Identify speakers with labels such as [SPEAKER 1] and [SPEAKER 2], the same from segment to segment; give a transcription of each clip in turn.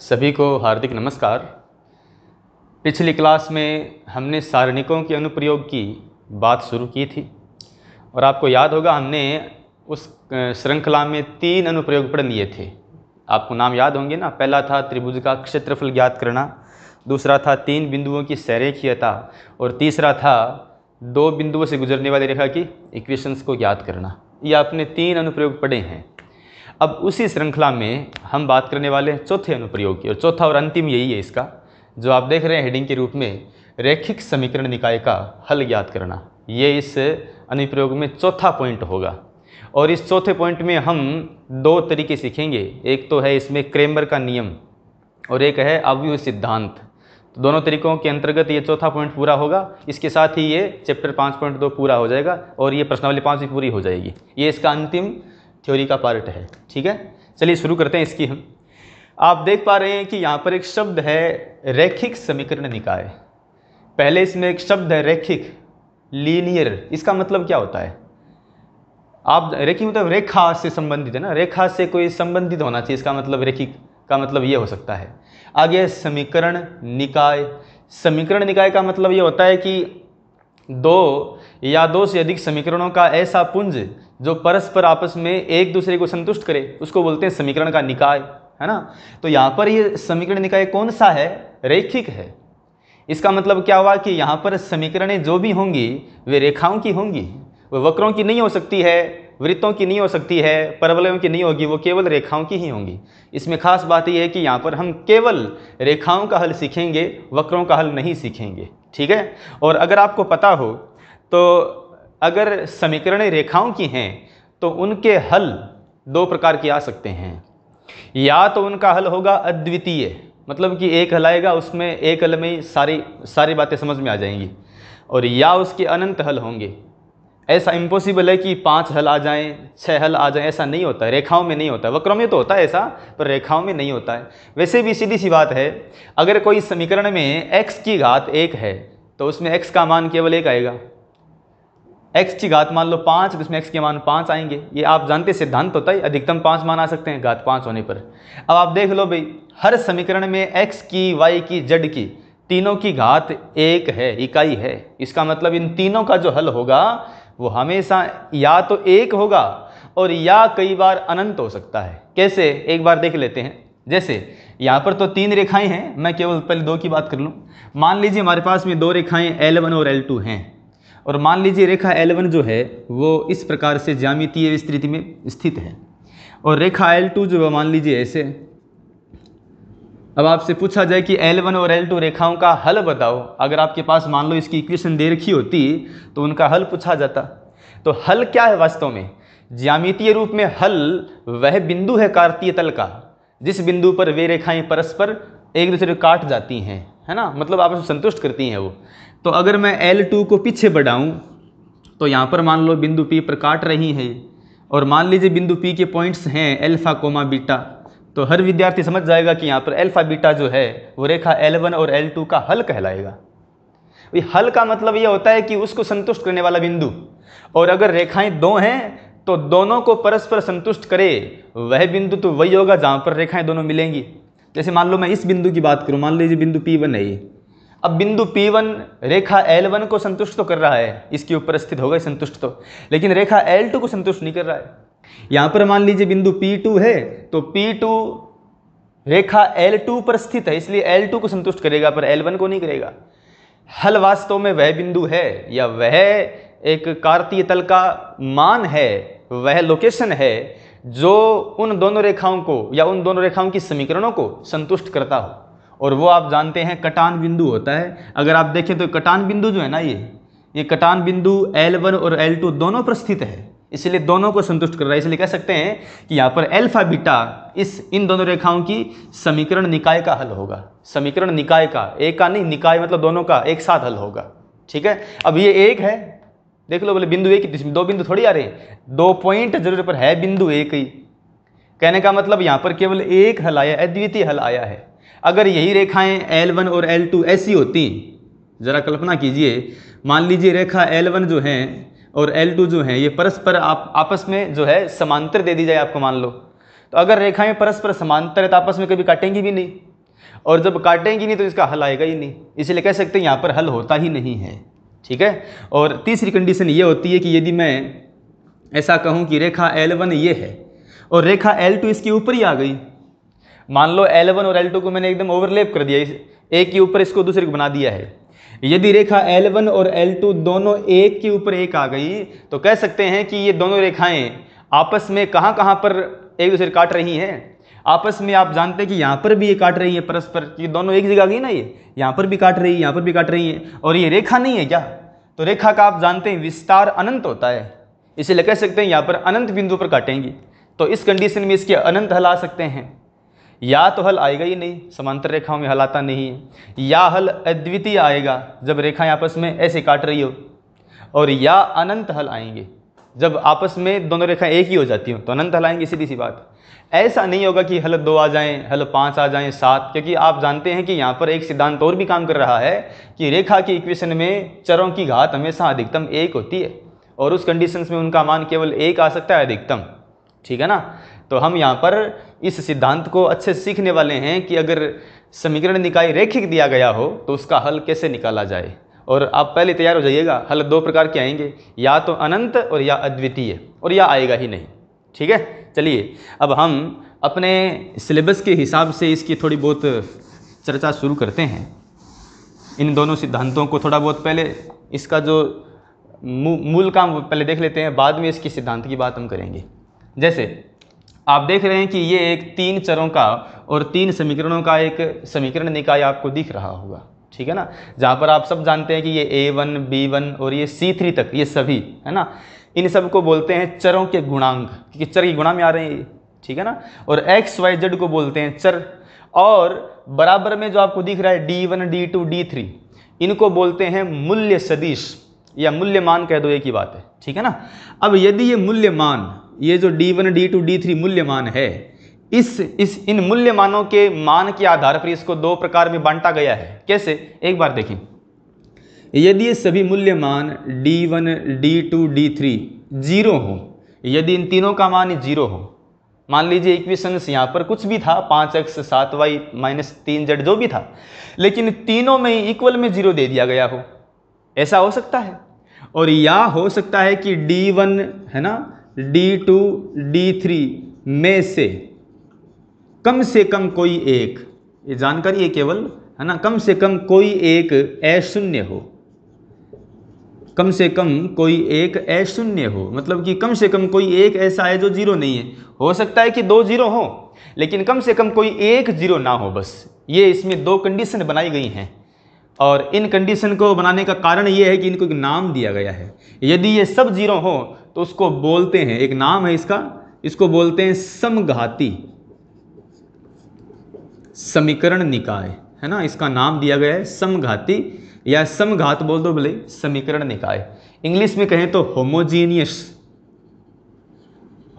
[SPEAKER 1] सभी को हार्दिक नमस्कार पिछली क्लास में हमने सारणिकों के अनुप्रयोग की बात शुरू की थी और आपको याद होगा हमने उस श्रृंखला में तीन अनुप्रयोग पढ़ लिए थे आपको नाम याद होंगे ना पहला था त्रिभुज का क्षेत्रफल ज्ञात करना दूसरा था तीन बिंदुओं की सैरेखीयता और तीसरा था दो बिंदुओं से गुजरने वाली रेखा की इक्वेशंस को ज्ञात करना ये आपने तीन अनुप्रयोग पढ़े हैं अब उसी श्रृंखला में हम बात करने वाले हैं चौथे अनुप्रयोग की और चौथा और अंतिम यही है इसका जो आप देख रहे हैं हेडिंग के रूप में रैखिक समीकरण निकाय का हल ज्ञात करना ये इस अनुप्रयोग में चौथा पॉइंट होगा और इस चौथे पॉइंट में हम दो तरीके सीखेंगे एक तो है इसमें क्रेमर का नियम और एक है अव्यूह सिद्धांत तो दोनों तरीकों के अंतर्गत ये चौथा पॉइंट पूरा होगा इसके साथ ही ये चैप्टर पाँच पॉइंट दो पूरा हो जाएगा और ये प्रश्नावली पाँच भी पूरी हो जाएगी ये इसका अंतिम थ्योरी का पार्ट है ठीक है चलिए शुरू करते हैं इसकी हम आप देख पा रहे हैं कि यहाँ पर एक शब्द है रैखिक समीकरण निकाय पहले इसमें एक शब्द है रैखिक लीनियर इसका मतलब क्या होता है आप रेखिक मतलब रेखा से संबंधित है ना रेखा से कोई संबंधित होना चाहिए इसका मतलब रेखिक का मतलब ये हो सकता है आगे समीकरण निकाय समीकरण निकाय का मतलब ये होता है कि दो या दो से अधिक समीकरणों का ऐसा पुंज जो परस्पर आपस में एक दूसरे को संतुष्ट करे उसको बोलते हैं समीकरण का निकाय है ना तो यहाँ पर ये समीकरण निकाय कौन सा है रेखिक है इसका मतलब क्या हुआ कि यहाँ पर समीकरणें जो भी होंगी वे रेखाओं की होंगी वे वक्रों की नहीं हो सकती है वृत्तों की नहीं हो सकती है परवलयों की नहीं होगी वो केवल रेखाओं की ही होंगी इसमें खास बात यह है कि यहाँ पर हम केवल रेखाओं का हल सीखेंगे वक्रों का हल नहीं सीखेंगे ठीक है और अगर आपको पता हो तो अगर समीकरण रेखाओं की हैं तो उनके हल दो प्रकार के आ सकते हैं या तो उनका हल होगा अद्वितीय मतलब कि एक हल आएगा उसमें एक हल में ही सारी सारी बातें समझ में आ जाएंगी और या उसके अनंत हल होंगे ऐसा इम्पॉसिबल है कि पांच हल आ जाएं छह हल आ जाएं ऐसा नहीं होता है रेखाओं में नहीं होता वक्रों में तो होता है ऐसा पर रेखाओं में नहीं होता है वैसे भी सीधी सी बात है अगर कोई समीकरण में x की घात एक है तो उसमें x का मान केवल एक आएगा एक्स की घात मान लो पाँच तो उसमें एक्स के मान पाँच आएंगे ये आप जानते सिद्धांत होता तो है अधिकतम पाँच मान आ सकते हैं घात पाँच होने पर अब आप देख लो भाई हर समीकरण में एक्स की वाई की जड की तीनों की घात एक है इकाई है इसका मतलब इन तीनों का जो हल होगा वो हमेशा या तो एक होगा और या कई बार अनंत हो सकता है कैसे एक बार देख लेते हैं जैसे यहाँ पर तो तीन रेखाएं हैं मैं केवल पहले दो की बात कर लूँ मान लीजिए हमारे पास में दो रेखाएं L1 और L2 हैं और मान लीजिए रेखा L1 जो है वो इस प्रकार से ज्यामितीय विस्तृति में स्थित है और रेखा L2 जो है मान लीजिए ऐसे अब आपसे पूछा जाए कि L1 और L2 रेखाओं का हल बताओ अगर आपके पास मान लो इसकी इक्वेशन दे रखी होती तो उनका हल पूछा जाता तो हल क्या है वास्तव में ज्यामितीय रूप में हल वह बिंदु है कार्तीय तल का जिस बिंदु पर वे रेखाएं परस्पर एक दूसरे को काट जाती हैं है ना मतलब आप संतुष्ट करती हैं वो तो अगर मैं L2 को पीछे बढ़ाऊं तो यहाँ पर मान लो बिंदु P पर काट रही है और मान लीजिए बिंदु P के पॉइंट्स हैं एल्फा कोमा बीटा तो हर विद्यार्थी समझ जाएगा कि यहाँ पर एल्फा बीटा जो है वो रेखा एल और एल का हल कहलाएगा हल का मतलब यह होता है कि उसको संतुष्ट करने वाला बिंदु और अगर रेखाएं दो हैं तो दोनों को परस्पर संतुष्ट करे वह बिंदु तो वही होगा जहाँ पर रेखाएं दोनों मिलेंगी जैसे मान लो मैं इस बिंदु की बात करूँ मान लीजिए बिंदु पी वन है अब बिंदु P1 रेखा L1 को संतुष्ट तो कर रहा है इसके ऊपर स्थित होगा संतुष्ट तो लेकिन रेखा L2 को संतुष्ट नहीं कर रहा है यहां पर मान लीजिए बिंदु P2 है तो P2 रेखा L2 पर स्थित है इसलिए L2 को संतुष्ट करेगा पर L1 को नहीं करेगा हल वास्तव में वह बिंदु है या वह एक कार्तीय तल का मान है वह लोकेशन है जो उन दोनों रेखाओं को या उन दोनों रेखाओं की समीकरणों को संतुष्ट करता हो और वो आप जानते हैं कटान बिंदु होता है अगर आप देखें तो कटान बिंदु जो है ना ये ये कटान बिंदु L1 और L2 दोनों पर स्थित है इसलिए दोनों को संतुष्ट कर रहा है इसलिए कह सकते हैं कि यहाँ पर एल्फा बीटा इस इन दोनों रेखाओं की समीकरण निकाय का हल होगा समीकरण निकाय का एक का नहीं निकाय मतलब दोनों का एक साथ हल होगा ठीक है अब ये एक है देख लो बोले बिंदु एक ही दो बिंदु थोड़ी आ रहे हैं दो पॉइंट जरूर पर है बिंदु एक ही कहने का मतलब यहाँ पर केवल एक हल आया अद्वितीय हल आया है अगर यही रेखाएं L1 और L2 ऐसी होती ज़रा कल्पना कीजिए मान लीजिए रेखा L1 जो है और L2 जो है ये परस्पर आप आपस में जो है समांतर दे दी जाए आपको मान लो तो अगर रेखाएं परस्पर समांतर है तो आपस में कभी काटेंगी भी नहीं और जब काटेंगी नहीं तो इसका हल आएगा ही नहीं इसलिए कह सकते हैं यहाँ पर हल होता ही नहीं है ठीक है और तीसरी कंडीशन ये होती है कि यदि मैं ऐसा कहूँ कि रेखा एल ये है और रेखा एल इसके ऊपर ही आ गई मान लो L1 और L2 को मैंने एकदम ओवरलेप कर दिया एक के ऊपर इसको दूसरे को बना दिया है यदि रेखा L1 और L2 दोनों एक के ऊपर एक आ गई तो कह सकते हैं कि ये दोनों रेखाएं आपस में कहाँ कहाँ पर एक दूसरे काट रही हैं आपस में आप जानते हैं कि यहाँ पर भी ये काट रही है परस्पर कि दोनों एक जगह आ गई ना ये यहाँ पर भी काट रही है यहाँ पर भी काट रही है और ये रेखा नहीं है क्या तो रेखा का आप जानते हैं विस्तार अनंत होता है इसीलिए कह सकते हैं यहाँ पर अनंत बिंदु पर काटेंगी तो इस कंडीशन में इसके अनंत हल आ सकते हैं या तो हल आएगा ही नहीं समांतर रेखाओं में हल आता नहीं है या हल अद्वितीय आएगा जब रेखाएं आपस में ऐसे काट रही हो और या अनंत हल आएंगे जब आपस में दोनों रेखाएं एक ही हो जाती हो तो अनंत हल आएंगे सीधी सी बात ऐसा नहीं होगा कि हल दो आ जाएं हल पाँच आ जाएं सात क्योंकि आप जानते हैं कि यहाँ पर एक सिद्धांत और भी काम कर रहा है कि रेखा की इक्वेशन में चरों की घात हमेशा अधिकतम एक होती है और उस कंडीशन में उनका मान केवल एक आ सकता है अधिकतम ठीक है ना तो हम यहाँ पर इस सिद्धांत को अच्छे से सीखने वाले हैं कि अगर समीकरण निकाय रैखिक दिया गया हो तो उसका हल कैसे निकाला जाए और आप पहले तैयार हो जाइएगा हल दो प्रकार के आएंगे या तो अनंत और या अद्वितीय और या आएगा ही नहीं ठीक है चलिए अब हम अपने सिलेबस के हिसाब से इसकी थोड़ी बहुत चर्चा शुरू करते हैं इन दोनों सिद्धांतों को थोड़ा बहुत पहले इसका जो मूल काम पहले देख लेते हैं बाद में इसकी सिद्धांत की बात हम करेंगे जैसे आप देख रहे हैं कि ये एक तीन चरों का और तीन समीकरणों का एक समीकरण निकाय आपको दिख रहा होगा ठीक है ना जहाँ पर आप सब जानते हैं कि ये ए वन बी वन और ये सी थ्री तक ये सभी है ना इन सब को बोलते हैं चरों के गुणांक क्योंकि चर के गुणा में आ रहे हैं ठीक है ना और एक्स वाई जेड को बोलते हैं चर और बराबर में जो आपको दिख रहा है D one D two D three इनको बोलते हैं मूल्य सदिश या मूल्यमान कह दो एक ही बात है ठीक है ना अब यदि ये मूल्यमान ये जो D one D two D three मूल्यमान है इस इस इन मूल्यमानों के मान के आधार पर इसको दो प्रकार में बांटा गया है कैसे एक बार देखें यदि ये सभी मूल्यमान D one D two D three zero हो यदि इन तीनों का मान जीरो हो मान लीजिए इक्वेशंस यहाँ पर कुछ भी था पाँच एक्स सात वाई माइनस तीन जेड जो भी था लेकिन तीनों में इक्वल में जीरो दे दिया गया हो ऐसा हो सकता है और या हो सकता है कि d1 है ना डी टू डी थ्री में से कम से कम कोई एक ये जानकारी है केवल है ना कम से कम कोई एक अशून्य हो कम से कम कोई एक अशून्य हो मतलब कि कम से कम कोई एक ऐसा है जो जीरो नहीं है हो सकता है कि दो जीरो हो लेकिन कम से कम कोई एक जीरो ना हो बस ये इसमें दो कंडीशन बनाई गई हैं और इन कंडीशन को बनाने का कारण ये है कि इनको एक नाम दिया गया है यदि ये सब जीरो हो तो उसको बोलते हैं एक नाम है इसका इसको बोलते हैं समघाती समीकरण निकाय है ना इसका नाम दिया गया है समघाती या समघात बोल दो भले समीकरण निकाय इंग्लिश में कहें तो homogeneous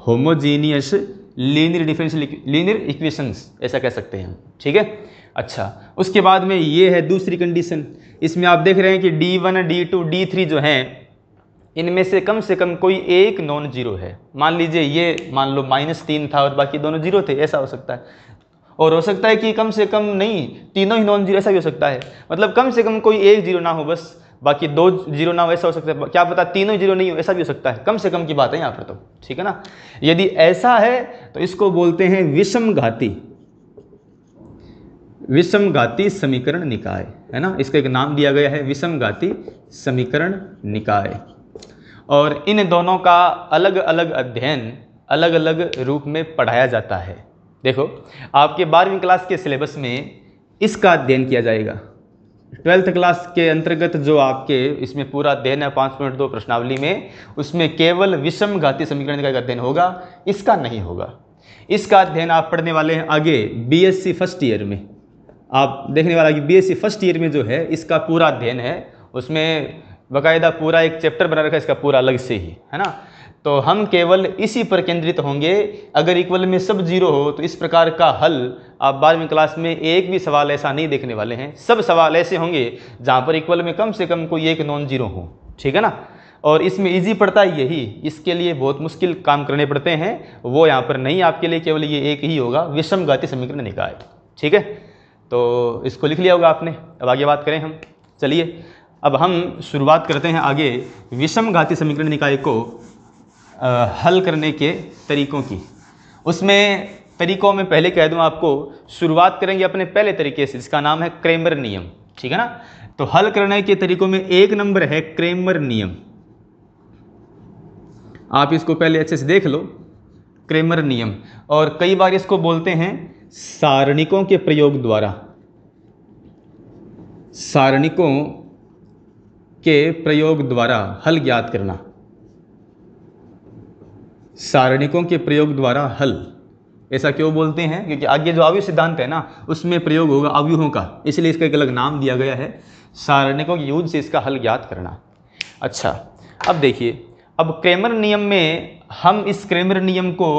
[SPEAKER 1] homogeneous linear differential linear equations ऐसा कह सकते हैं हम ठीक है अच्छा उसके बाद में ये है दूसरी कंडीशन इसमें आप देख रहे हैं कि D one D two D three जो हैं इनमें से कम से कम कोई एक नॉन जीरो है मान लीजिए ये मान लो माइनस तीन था और बाकी दोनों जीरो थे ऐसा हो सकता है और हो सकता है कि कम से कम नहीं तीनों ही नॉन जीरो ऐसा भी हो सकता है मतलब कम से कम कोई एक जीरो ना हो बस बाकी दो जीरो ना हो ऐसा हो सकता है क्या पता तीनों जीरो नहीं हो ऐसा भी हो सकता है कम से कम की बात है यहाँ पर तो ठीक है ना यदि ऐसा है तो इसको बोलते हैं विषम घाती विषम घाती समीकरण निकाय है ना इसका एक नाम दिया गया है विषम घाती समीकरण निकाय और इन दोनों का अलग अलग अध्ययन अलग अलग रूप में पढ़ाया जाता है देखो आपके बारहवीं क्लास के सिलेबस में इसका अध्ययन किया जाएगा ट्वेल्थ क्लास के अंतर्गत जो आपके इसमें पूरा अध्ययन है पाँच पॉइंट दो प्रश्नावली में उसमें केवल विषम घाती समीकरण का अध्ययन होगा इसका नहीं होगा इसका अध्ययन आप पढ़ने वाले हैं आगे बीएससी फर्स्ट ईयर में आप देखने वाला कि बीएससी फर्स्ट ईयर में जो है इसका पूरा अध्ययन है उसमें बाकायदा पूरा एक चैप्टर बना रखा है इसका पूरा अलग से ही है ना तो हम केवल इसी पर केंद्रित होंगे अगर इक्वल में सब जीरो हो तो इस प्रकार का हल आप बारहवीं क्लास में एक भी सवाल ऐसा नहीं देखने वाले हैं सब सवाल ऐसे होंगे जहाँ पर इक्वल में कम से कम कोई एक नॉन जीरो हो ठीक है ना और इसमें इजी पड़ता है यही इसके लिए बहुत मुश्किल काम करने पड़ते हैं वो यहाँ पर नहीं आपके लिए केवल ये एक ही होगा विषम विषमघाती समीकरण निकाय ठीक है तो इसको लिख लिया होगा आपने अब आगे बात करें हम चलिए अब हम शुरुआत करते हैं आगे विषम घाती समीकरण निकाय को आ, हल करने के तरीकों की उसमें तरीकों में पहले कह दूँ आपको शुरुआत करेंगे अपने पहले तरीके से जिसका नाम है क्रेमर नियम ठीक है ना तो हल करने के तरीकों में एक नंबर है क्रेमर नियम आप इसको पहले अच्छे से देख लो क्रेमर नियम और कई बार इसको बोलते हैं सारणिकों के प्रयोग द्वारा सारणिकों के प्रयोग द्वारा हल ज्ञात करना सारणिकों के प्रयोग द्वारा हल ऐसा क्यों बोलते हैं क्योंकि आगे जो आवयु सिद्धांत है ना उसमें प्रयोग होगा अवयूहों का इसलिए इसका एक अलग नाम दिया गया है सारणिकों के यूज से इसका हल ज्ञात करना अच्छा अब देखिए अब क्रेमर नियम में हम इस क्रेमर नियम को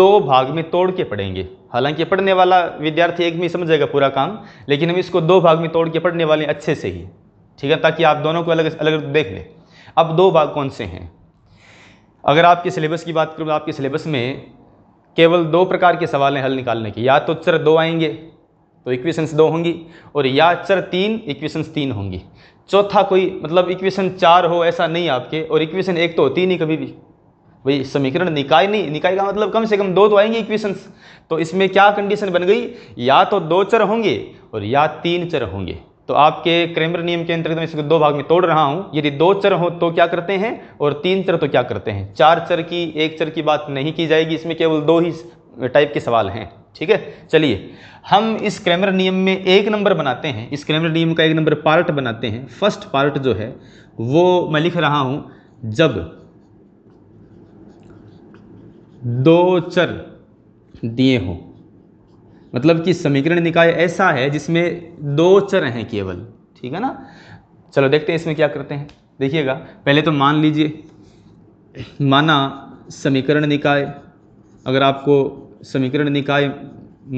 [SPEAKER 1] दो भाग में तोड़ के पढ़ेंगे हालांकि पढ़ने वाला विद्यार्थी एक में समझ जाएगा पूरा काम लेकिन हम इसको दो भाग में तोड़ के पढ़ने वाले अच्छे से ही ठीक है ताकि आप दोनों को अलग अलग देख लें अब दो भाग कौन से हैं अगर आपके सिलेबस की बात करूँ तो आपके सिलेबस में केवल दो प्रकार के सवाल हैं हल निकालने के या तो चर दो आएंगे तो इक्वेशंस दो होंगी और या चर तीन इक्वेशंस तीन होंगी चौथा कोई मतलब इक्वेशन चार हो ऐसा नहीं आपके और इक्वेशन एक तो होती नहीं कभी भी भाई समीकरण निकाय नहीं निकाय का मतलब कम से कम दो तो आएंगे इक्वेशंस तो इसमें क्या कंडीशन बन गई या तो दो चर होंगे और या तीन चर होंगे तो आपके क्रेमर नियम के अंतर्गत मैं इसको दो भाग में तोड़ रहा हूं यदि दो चर हो तो क्या करते हैं और तीन चर तो क्या करते हैं चार चर की एक चर की बात नहीं की जाएगी इसमें केवल दो ही टाइप के सवाल हैं ठीक है चलिए हम इस क्रेमर नियम में एक नंबर बनाते हैं इस क्रेमर नियम का एक नंबर पार्ट बनाते हैं फर्स्ट पार्ट जो है वो मैं लिख रहा हूं जब दो चर दिए हों मतलब कि समीकरण निकाय ऐसा है जिसमें दो चर हैं केवल ठीक है ना चलो देखते हैं इसमें क्या करते हैं देखिएगा पहले तो मान लीजिए माना समीकरण निकाय अगर आपको समीकरण निकाय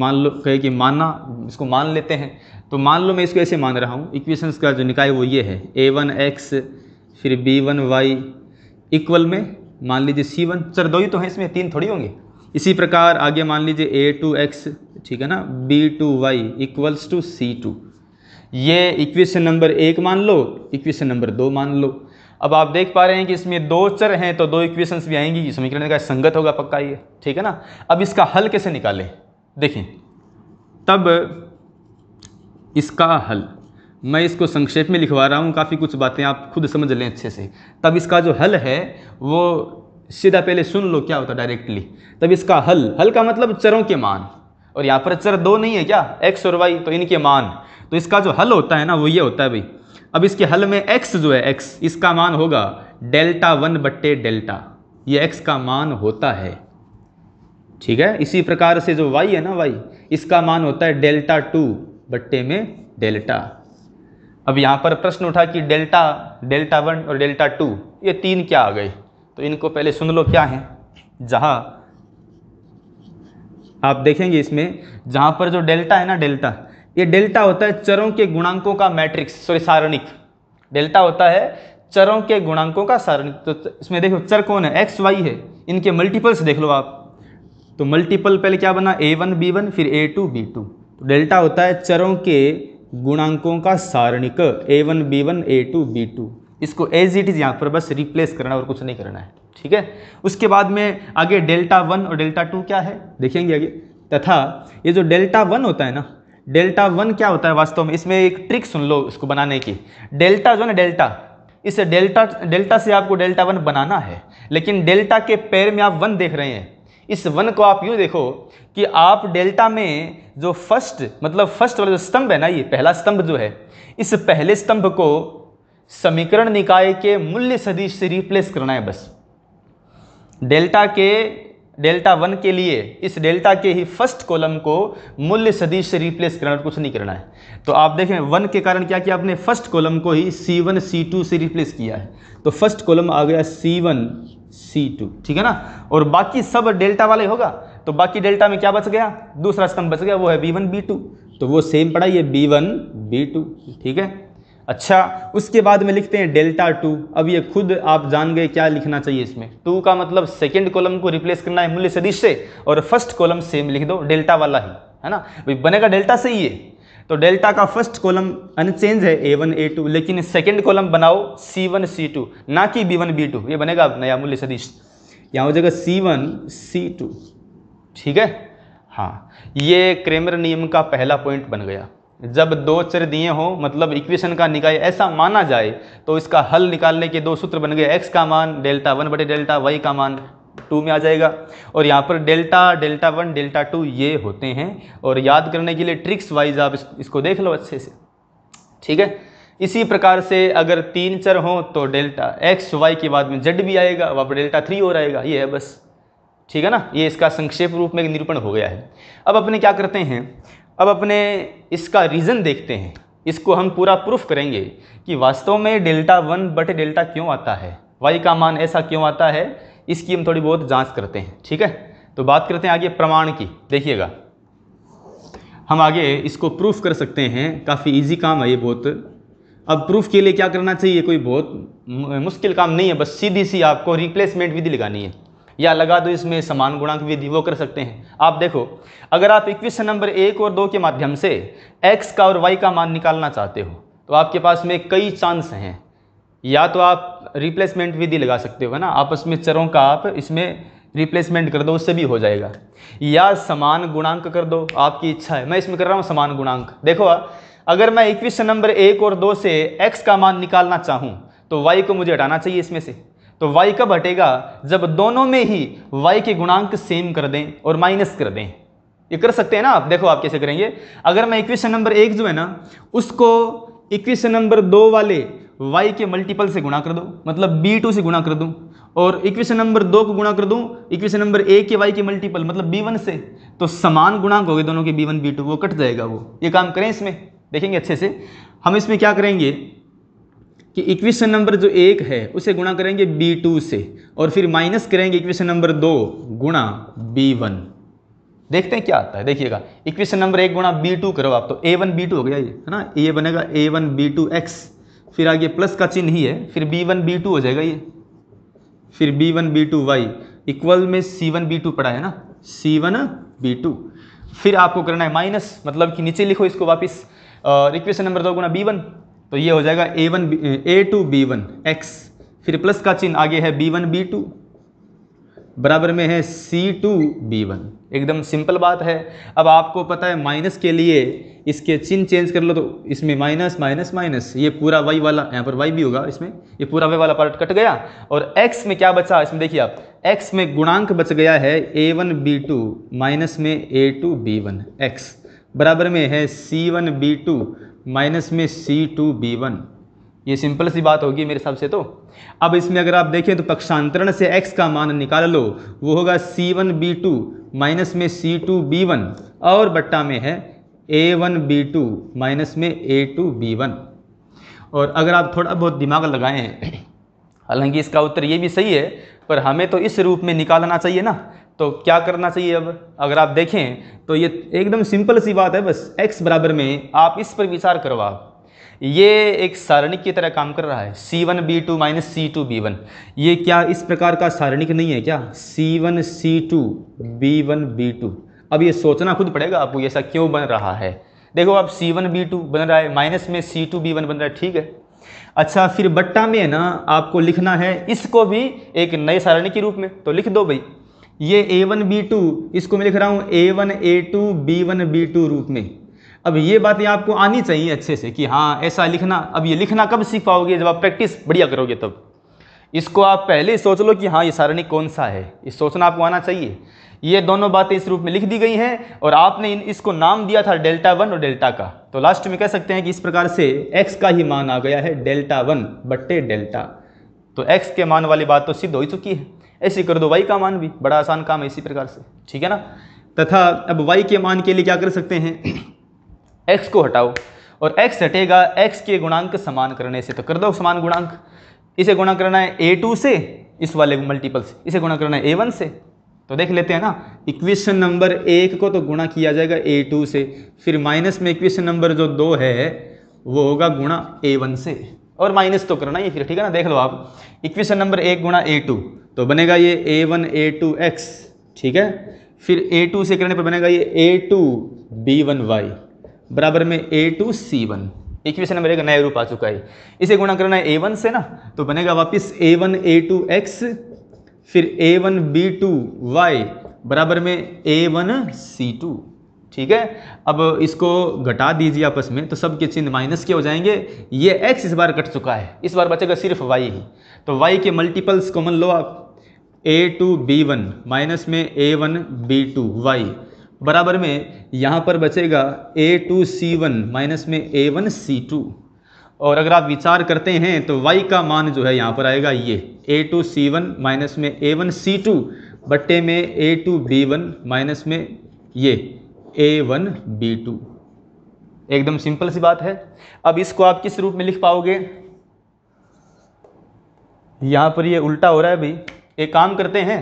[SPEAKER 1] मान लो कहे कि माना इसको मान लेते हैं तो मान लो मैं इसको ऐसे मान रहा हूँ इक्वेशंस का जो निकाय वो ये है ए वन एक्स फिर बी वन वाई इक्वल में मान लीजिए सी वन चर दो ही तो हैं इसमें तीन थोड़ी होंगे इसी प्रकार आगे मान लीजिए ए टू एक्स ठीक है ना B two Y equals to C two ये इक्वेशन नंबर एक मान लो इक्वेशन नंबर दो मान लो अब आप देख पा रहे हैं कि इसमें दो चर हैं तो दो इक्वेशंस भी आएंगी समीकरण का संगत होगा पक्का ये ठीक है ना अब इसका हल कैसे निकालें देखें तब इसका हल मैं इसको संक्षेप में लिखवा रहा हूँ काफ़ी कुछ बातें आप खुद समझ लें अच्छे से तब इसका जो हल है वो सीधा पहले सुन लो क्या होता डायरेक्टली तब इसका हल हल का मतलब चरों के मान और यहाँ पर चर दो नहीं है क्या एक्स और वाई तो इनके मान तो इसका जो हल होता है ना वो ये होता है भाई अब इसके हल में एक्स जो है एक्स इसका मान होगा डेल्टा वन बट्टे डेल्टा ये एक्स का मान होता है ठीक है इसी प्रकार से जो वाई है ना वाई इसका मान होता है डेल्टा टू बट्टे में डेल्टा अब यहाँ पर प्रश्न उठा कि डेल्टा डेल्टा वन और डेल्टा टू ये तीन क्या आ गए तो इनको पहले सुन लो क्या है जहाँ आप देखेंगे इसमें जहाँ पर जो डेल्टा है ना डेल्टा ये डेल्टा होता है चरों के गुणांकों का मैट्रिक्स सॉरी सारणिक डेल्टा होता है चरों के गुणांकों का सारणिक तो इसमें देखो चर कौन है एक्स वाई है इनके मल्टीपल्स देख लो आप तो मल्टीपल पहले क्या बना ए वन बी वन फिर ए टू बी टू तो डेल्टा होता है चरों के गुणांकों का सारणिक A one B one A two B two इसको एज इट इज़ यहाँ पर बस रिप्लेस करना और कुछ नहीं करना है ठीक है उसके बाद में आगे डेल्टा वन और डेल्टा टू क्या है देखेंगे आगे तथा ये जो डेल्टा वन होता है ना डेल्टा वन क्या होता है वास्तव में इसमें एक ट्रिक सुन लो इसको बनाने की डेल्टा जो ना डेल्टा इस डेल्टा डेल्टा से आपको डेल्टा वन बनाना है लेकिन डेल्टा के पैर में आप वन देख रहे हैं इस वन को आप यूँ देखो कि आप डेल्टा में जो फर्स्ट मतलब फर्स्ट वाला जो स्तंभ है ना ये पहला स्तंभ जो है इस पहले स्तंभ को समीकरण निकाय के मूल्य सदिश से रिप्लेस करना है बस डेल्टा के डेल्टा वन के लिए इस डेल्टा के ही फर्स्ट कॉलम को मूल्य सदिश से रिप्लेस करना कुछ नहीं करना है तो आप देखें वन के कारण क्या किया आपने फर्स्ट कॉलम को ही सी वन सी टू से रिप्लेस किया है तो फर्स्ट कॉलम आ गया सी वन सी टू ठीक है ना और बाकी सब डेल्टा वाले होगा तो बाकी डेल्टा में क्या बच गया दूसरा स्तंभ बच गया वो है बी वन बी टू तो वो सेम पड़ा ये बी वन बी टू ठीक है अच्छा उसके बाद में लिखते हैं डेल्टा टू अब ये खुद आप जान गए क्या लिखना चाहिए इसमें टू का मतलब सेकेंड कॉलम को रिप्लेस करना है मूल्य सदिश से और फर्स्ट कॉलम सेम लिख दो डेल्टा वाला ही है ना भाई बनेगा डेल्टा से ही है तो डेल्टा का फर्स्ट कॉलम अनचेंज है ए वन ए टू लेकिन सेकेंड कॉलम बनाओ सी वन सी टू ना कि बी वन बी टू ये बनेगा नया मूल्य सदिश यहाँ हो जाएगा सी वन सी टू ठीक है हाँ ये क्रेमर नियम का पहला पॉइंट बन गया जब दो चर दिए हों मतलब इक्वेशन का निकाय ऐसा माना जाए तो इसका हल निकालने के दो सूत्र बन गए एक्स का मान डेल्टा वन बटे डेल्टा वाई का मान टू में आ जाएगा और यहाँ पर delta delta one delta two ये होते हैं और याद करने के लिए ट्रिक्स वाइज आप इसको देख लो अच्छे से ठीक है इसी प्रकार से अगर तीन चर हों तो डेल्टा एक्स वाई के बाद में जेड भी आएगा वहाँ पर डेल्टा थ्री और आएगा ये है बस ठीक है ना ये इसका संक्षेप रूप में निरूपण हो गया है अब अपने क्या करते हैं अब अपने इसका रीज़न देखते हैं इसको हम पूरा प्रूफ करेंगे कि वास्तव में डेल्टा वन बटे डेल्टा क्यों आता है वाई का मान ऐसा क्यों आता है इसकी हम थोड़ी बहुत जांच करते हैं ठीक है तो बात करते हैं आगे प्रमाण की देखिएगा हम आगे इसको प्रूफ कर सकते हैं काफ़ी इजी काम है ये बहुत अब प्रूफ के लिए क्या करना चाहिए कोई बहुत मुश्किल काम नहीं है बस सीधी सी आपको रिप्लेसमेंट विधि लगानी है या लगा दो इसमें समान गुणांक विधि वो कर सकते हैं आप देखो अगर आप इक्वेशन नंबर एक और दो के माध्यम से एक्स का और वाई का मान निकालना चाहते हो तो आपके पास में कई चांस हैं या तो आप रिप्लेसमेंट विधि लगा सकते हो ना आपस में चरों का आप इसमें रिप्लेसमेंट कर दो उससे भी हो जाएगा या समान गुणांक कर दो आपकी इच्छा है मैं इसमें कर रहा हूँ समान गुणांक देखो अगर मैं इक्वेशन नंबर एक और दो से एक्स का मान निकालना चाहूँ तो वाई को मुझे हटाना चाहिए इसमें से तो y कब हटेगा जब दोनों में ही y के गुणांक सेम कर दें और माइनस कर दें ये कर सकते हैं ना आप देखो आप कैसे करेंगे अगर मैं इक्वेशन नंबर एक जो है ना उसको इक्वेशन नंबर दो वाले y के मल्टीपल से गुणा कर दो मतलब b2 से गुणा कर दूं और इक्वेशन नंबर दो को गुणा कर दूं इक्वेशन नंबर एक के y के मल्टीपल मतलब वन से तो समान गुणांक हो गए दोनों के बी टू वो कट जाएगा वो ये काम करें इसमें देखेंगे अच्छे से हम इसमें क्या करेंगे कि इक्वेशन नंबर जो एक है उसे गुणा करेंगे बी टू से और फिर माइनस करेंगे इक्वेशन नंबर दो गुणा बी वन देखते हैं क्या आता है देखिएगा इक्वेशन नंबर एक गुणा बी करो आप तो ए वन बी हो गया ये है ना ये बनेगा A one B two X फिर आगे प्लस का चिन्ह ही है फिर बी वन बी टू हो जाएगा ये फिर B one B two Y equal में सी वन बी टू पड़ा है ना सी वन बी टू फिर आपको करना है माइनस मतलब कि नीचे लिखो इसको वापस और इक्वेशन नंबर दो गुना बी वन तो ये हो जाएगा A one A two B one X फिर प्लस का चिन्ह आगे है बी वन बी टू बराबर में है सी टू बी वन एकदम सिंपल बात है अब आपको पता है माइनस के लिए इसके चिन्ह चेंज कर लो तो इसमें माइनस माइनस माइनस ये पूरा वाई वाला यहाँ पर वाई भी होगा इसमें ये पूरा वाई वाला पार्ट कट गया और एक्स में क्या बचा इसमें देखिए आप एक्स में गुणांक बच गया है A one B two minus में A two B one X बराबर में है C one B two minus में सी टू बी वन ये सिंपल सी बात होगी मेरे हिसाब से तो अब इसमें अगर आप देखें तो पक्षांतरण से x का मान निकाल लो वो होगा C one B two minus में सी टू बी वन और बट्टा में है A one B two minus में ए टू बी वन और अगर आप थोड़ा बहुत दिमाग लगाएं हालांकि इसका उत्तर ये भी सही है पर हमें तो इस रूप में निकालना चाहिए ना तो क्या करना चाहिए अब अगर आप देखें तो ये एकदम सिंपल सी बात है बस x बराबर में आप इस पर विचार करो आप ये एक सारणिक की तरह काम कर रहा है c1 one B two minus C two B one ये क्या इस प्रकार का सारणिक नहीं है क्या c1 one C two B one B two अब ये सोचना खुद पड़ेगा आपको ऐसा क्यों बन रहा है देखो आप सी वन बी टू बन रहा है माइनस में सी टू बी वन बन रहा है ठीक है अच्छा फिर बट्टा में ना आपको लिखना है इसको भी एक नए सारणी के रूप में तो लिख दो भाई ये ए वन बी टू इसको मैं लिख रहा हूँ A one A two B one B two रूप में अब ये बातें आपको आनी चाहिए अच्छे से कि हाँ ऐसा लिखना अब ये लिखना कब सीख पाओगे जब आप प्रैक्टिस बढ़िया करोगे तब इसको आप पहले सोच लो कि हाँ ये सारणी कौन सा है ये सोचना आपको आना चाहिए ये दोनों बातें इस रूप में लिख दी गई हैं और आपने इन इसको नाम दिया था डेल्टा वन और डेल्टा का तो लास्ट में कह सकते हैं कि इस प्रकार से एक्स का ही मान आ गया है डेल्टा वन बट्टे डेल्टा तो एक्स के मान वाली बात तो सिद्ध हो ही चुकी है ऐसे कर दो वाई का मान भी बड़ा आसान काम है इसी प्रकार से ठीक है ना तथा अब वाई के मान के लिए क्या कर सकते हैं एक्स को हटाओ और एक्स हटेगा एक्स के गुणांक समान करने से तो कर दो समान गुणांक इसे गुणा करना है ए टू से इस वाले मल्टीपल से इसे गुणा करना है ए वन से तो देख लेते हैं ना इक्वेशन नंबर एक को तो गुणा किया जाएगा ए टू से फिर माइनस में इक्वेशन नंबर जो दो है वो होगा गुणा ए वन से और माइनस तो करना ही फिर ठीक है ना देख लो आप इक्वेशन नंबर एक गुणा ए टू तो बनेगा ये A one A two X ठीक है फिर ए टू से करने पर बनेगा ये A two B one Y बराबर में A two C one equation number एक नया रूप आ चुका है इसे गुणा करना है ए वन से ना तो बनेगा वापस A one A two X फिर A one B two Y बराबर में ए वन सी टू ठीक है अब इसको घटा दीजिए आपस में तो सबके चिन्ह माइनस के हो जाएंगे ये एक्स इस बार कट चुका है इस बार बचेगा सिर्फ वाई ही तो वाई के मल्टीपल्स कॉमन लो आप A two B one minus में A one B two Y बराबर में यहाँ पर बचेगा A two C one minus में ए वन सी टू और अगर आप विचार करते हैं तो y का मान जो है यहाँ पर आएगा ये A two C one minus में ए वन सी टू बट्टे में A two B one minus में ये ए वन बी टू एकदम सिंपल सी बात है अब इसको आप किस रूप में लिख पाओगे यहाँ पर ये उल्टा हो रहा है भाई एक काम करते हैं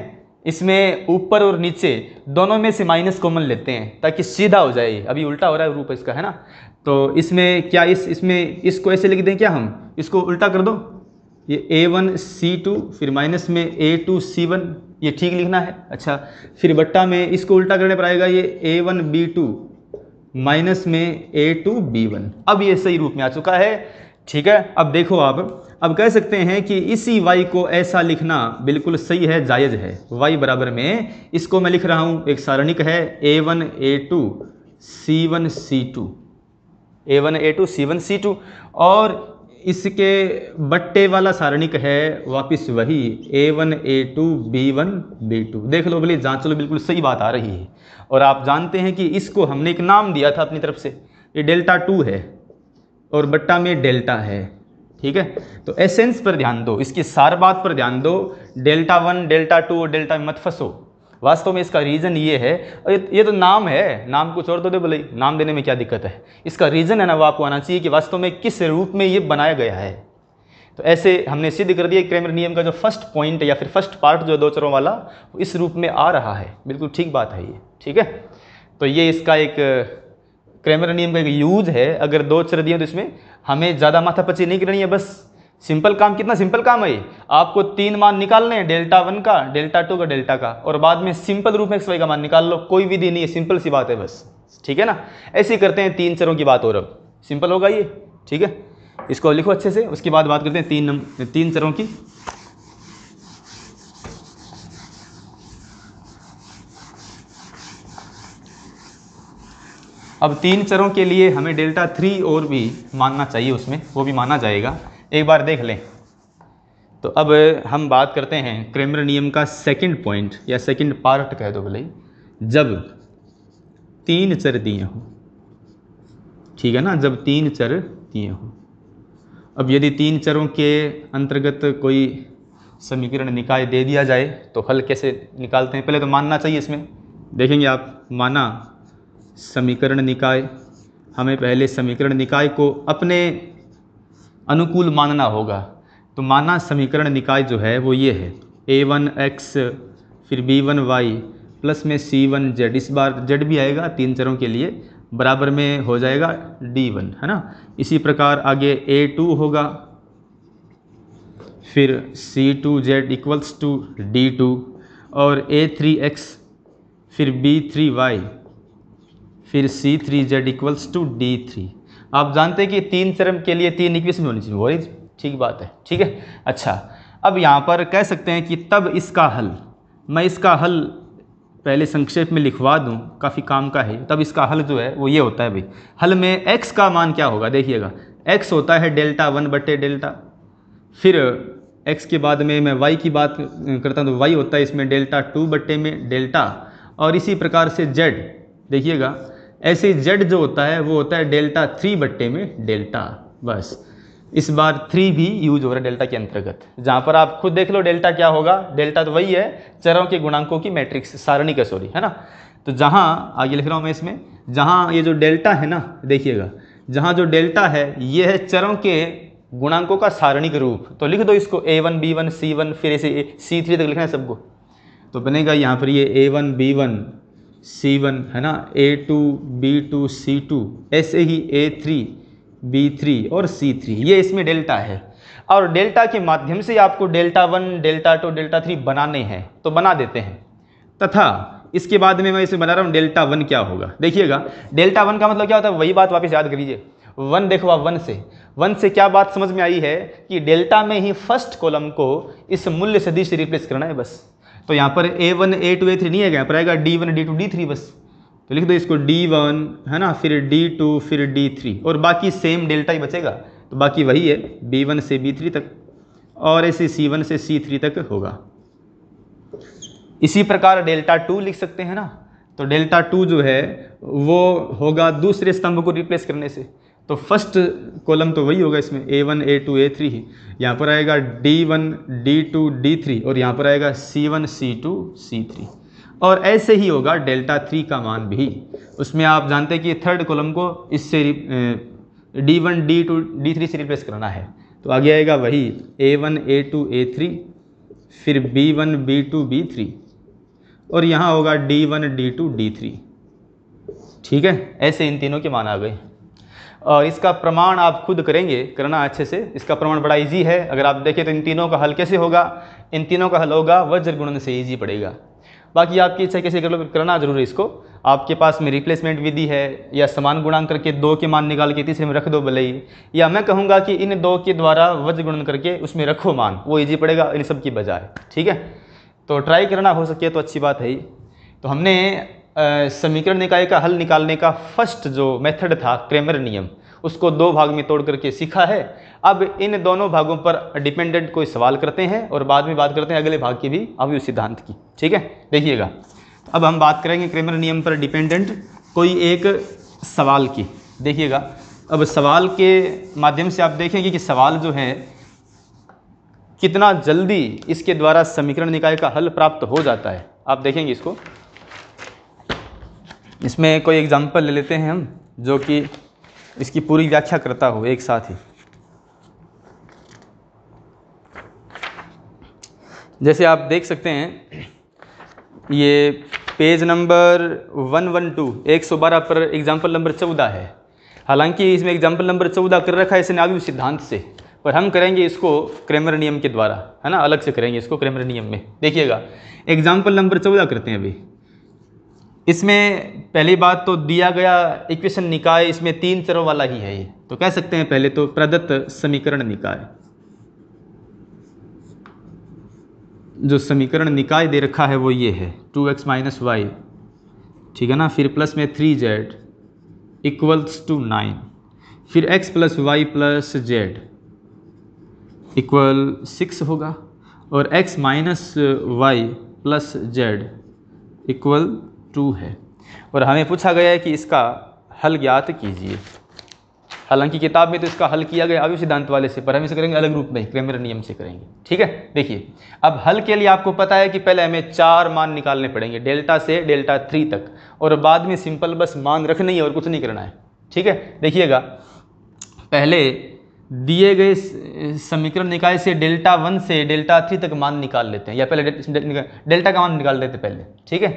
[SPEAKER 1] इसमें ऊपर और नीचे दोनों में से माइनस कॉमन लेते हैं ताकि सीधा हो जाए अभी उल्टा हो रहा है रूप इसका है ना तो इसमें क्या इस इसमें इसको ऐसे लिख दें क्या हम इसको उल्टा कर दो ये ए वन सी टू फिर माइनस में ए टू सी वन ये ठीक लिखना है अच्छा फिर बट्टा में इसको उल्टा करने पर आएगा ये A one B two minus में ए टू बी वन अब ये सही रूप में आ चुका है ठीक है अब देखो आप अब कह सकते हैं कि इसी वाई को ऐसा लिखना बिल्कुल सही है जायज़ है वाई बराबर में इसको मैं लिख रहा हूं एक सारणिक है A one A two C one C two A one A two C one C two और इसके बट्टे वाला सारणिक है वापस वही A one A two B one B two देख लो बोले जांच लो बिल्कुल सही बात आ रही है और आप जानते हैं कि इसको हमने एक नाम दिया था अपनी तरफ से ये डेल्टा टू है और बट्टा में डेल्टा है ठीक है तो एसेंस पर ध्यान दो इसकी सार बात पर ध्यान दो डेल्टा वन डेल्टा टू और डेल्टा मत फंसो वास्तव में इसका रीज़न ये है और ये, ये तो नाम है नाम कुछ और तो दे बोले नाम देने में क्या दिक्कत है इसका रीज़न है ना वो आपको आना चाहिए कि वास्तव में किस रूप में ये बनाया गया है तो ऐसे हमने सिद्ध कर दिया क्रेमर नियम का जो फर्स्ट पॉइंट या फिर फर्स्ट पार्ट जो दो चरों वाला इस रूप में आ रहा है बिल्कुल ठीक बात है ये ठीक है तो ये इसका एक क्रेमर नियम का एक यूज है अगर दो अक्षर दिए तो इसमें हमें ज़्यादा माथापच्ची नहीं करनी है बस सिंपल काम कितना सिंपल काम है आपको तीन मान निकालने हैं डेल्टा वन का डेल्टा टू का डेल्टा का और बाद में सिंपल रूप में एक्स वाई का मान निकाल लो कोई विधि नहीं है सिंपल सी बात है बस ठीक है ना ऐसे ही करते हैं तीन चरों की बात और अब सिंपल होगा ये ठीक है इसको लिखो अच्छे से उसके बाद बात करते हैं तीन तीन चरों की अब तीन चरों के लिए हमें डेल्टा थ्री और भी मानना चाहिए उसमें वो भी माना जाएगा एक बार देख लें तो अब हम बात करते हैं क्रेमर नियम का सेकंड पॉइंट या सेकंड पार्ट कह दो भले जब तीन चर दिए हों ठीक है ना जब तीन चर दिए हों अब यदि तीन चरों के अंतर्गत कोई समीकरण निकाय दे दिया जाए तो हल कैसे निकालते हैं पहले तो मानना चाहिए इसमें देखेंगे आप माना समीकरण निकाय हमें पहले समीकरण निकाय को अपने अनुकूल मानना होगा तो माना समीकरण निकाय जो है वो ये है ए वन एक्स फिर बी वन वाई प्लस में सी वन जेड इस बार जेड भी आएगा तीन चरों के लिए बराबर में हो जाएगा डी वन है ना इसी प्रकार आगे ए टू होगा फिर C two Z equals to D two और ए थ्री एक्स फिर बी थ्री वाई फिर C three Z equals to D three आप जानते हैं कि तीन चरम के लिए तीन इक्वेशन होनी चाहिए वही ठीक बात है ठीक है अच्छा अब यहाँ पर कह सकते हैं कि तब इसका हल मैं इसका हल पहले संक्षेप में लिखवा दूँ काफ़ी काम का है तब इसका हल जो है वो ये होता है भाई हल में एक्स का मान क्या होगा देखिएगा एक्स होता है डेल्टा वन बटे डेल्टा फिर एक्स के बाद में मैं वाई की बात करता हूँ तो वाई होता है इसमें डेल्टा टू बटे में डेल्टा और इसी प्रकार से जेड देखिएगा ऐसे जेड जो होता है वो होता है डेल्टा थ्री बट्टे में डेल्टा बस इस बार थ्री भी यूज हो रहा है डेल्टा के अंतर्गत जहाँ पर आप खुद देख लो डेल्टा क्या होगा डेल्टा तो वही है चरों के गुणांकों की मैट्रिक्स सारणी का सॉरी है ना तो जहाँ आगे लिख रहा हूँ मैं इसमें जहाँ ये जो डेल्टा है ना देखिएगा जहाँ जो डेल्टा है ये है चरों के गुणांकों का सारणिक रूप तो लिख दो इसको A one B one C one फिर ऐसे सी थ्री तक लिखना है सबको तो बनेगा यहाँ पर ये A one B one C one है ना A two B two C two ऐसे ही ए थ्री बी थ्री और सी थ्री ये इसमें डेल्टा है और डेल्टा के माध्यम से आपको delta one delta two delta three बनाने हैं तो बना देते हैं तथा इसके बाद में मैं इसमें बना रहा हूँ डेल्टा वन क्या होगा देखिएगा डेल्टा वन का मतलब क्या होता है वही बात वापस याद करिए वन देखो आप वन से वन से क्या बात समझ में आई है कि डेल्टा में ही फर्स्ट कॉलम को इस मूल्य सदी से रिप्लेस करना है बस तो यहाँ पर A one A two A three नहीं है यहाँ पर आएगा D one D two D three बस तो लिख दो इसको डी वन है ना फिर डी टू फिर डी थ्री और बाकी सेम डेल्टा ही बचेगा तो बाकी वही है बी वन से बी थ्री तक और ऐसे सी वन से सी थ्री तक होगा इसी प्रकार डेल्टा टू लिख सकते हैं ना तो डेल्टा टू जो है वो होगा दूसरे स्तंभ को रिप्लेस करने से तो फर्स्ट कॉलम तो वही होगा इसमें A one A two A three ही यहाँ पर आएगा D one D two D three और यहाँ पर आएगा C one C two C three और ऐसे ही होगा डेल्टा थ्री का मान भी उसमें आप जानते हैं कि थर्ड कॉलम को इससे D one D two D three से रिप्लेस करना है तो आगे आएगा वही A one A two A three फिर B one B two B three और यहाँ होगा D one D two D three ठीक है ऐसे इन तीनों के मान आ गए और इसका प्रमाण आप खुद करेंगे करना अच्छे से इसका प्रमाण बड़ा इजी है अगर आप देखें तो इन तीनों का हल कैसे होगा इन तीनों का हल होगा वज्र गुणन से ईजी पड़ेगा बाकी आपकी इच्छा कैसे कर लो करना जरूर है इसको आपके पास में रिप्लेसमेंट विधि है या समान गुणांक करके दो के मान निकाल के तीसरे में रख दो भले ही या मैं कहूँगा कि इन दो के द्वारा वज्र गुणन करके उसमें रखो मान वो ईजी पड़ेगा इन सब की बजाय ठीक है तो ट्राई करना हो सके तो अच्छी बात है ही तो हमने समीकरण निकाय का हल निकालने का फर्स्ट जो मेथड था क्रेमर नियम उसको दो भाग में तोड़ करके सीखा है अब इन दोनों भागों पर डिपेंडेंट कोई सवाल करते हैं और बाद में बात करते हैं अगले भाग की भी अभी सिद्धांत की ठीक है देखिएगा अब हम बात करेंगे क्रेमर नियम पर डिपेंडेंट कोई एक सवाल की देखिएगा अब सवाल के माध्यम से आप देखेंगे कि सवाल जो है कितना जल्दी इसके द्वारा समीकरण निकाय का हल प्राप्त हो जाता है आप देखेंगे इसको इसमें कोई एग्ज़ाम्पल ले लेते हैं हम जो कि इसकी पूरी व्याख्या करता हो एक साथ ही जैसे आप देख सकते हैं ये पेज नंबर 112 112 पर एग्ज़ाम्पल नंबर 14 है हालांकि इसमें एग्ज़ाम्पल नंबर 14 कर रखा है इसने नागरिक सिद्धांत से पर हम करेंगे इसको क्रेमर नियम के द्वारा है ना अलग से करेंगे इसको क्रेमर नियम में देखिएगा एग्ज़ाम्पल नंबर 14 करते हैं अभी इसमें पहली बात तो दिया गया इक्वेशन निकाय इसमें तीन चरों वाला ही है ये तो कह सकते हैं पहले तो प्रदत्त समीकरण निकाय जो समीकरण निकाय दे रखा है वो ये है टू एक्स माइनस वाई ठीक है ना फिर प्लस में three Z equals to nine फिर X plus Y plus Z equal six होगा और X minus Y plus Z equal two है और हमें पूछा गया है कि इसका हल ज्ञात कीजिए हालांकि किताब में तो इसका हल किया गया अभी सिद्धांत वाले से पर हम इसे करेंगे अलग रूप में क्रेमर नियम से करेंगे ठीक है देखिए अब हल के लिए आपको पता है कि पहले हमें चार मान निकालने पड़ेंगे डेल्टा से डेल्टा थ्री तक और बाद में सिंपल बस मान रखनी है और कुछ नहीं करना है ठीक है देखिएगा पहले दिए गए समीकरण निकाय से डेल्टा वन से डेल्टा थ्री तक मान निकाल लेते हैं या पहले डेल्टा का मान निकाल देते पहले ठीक है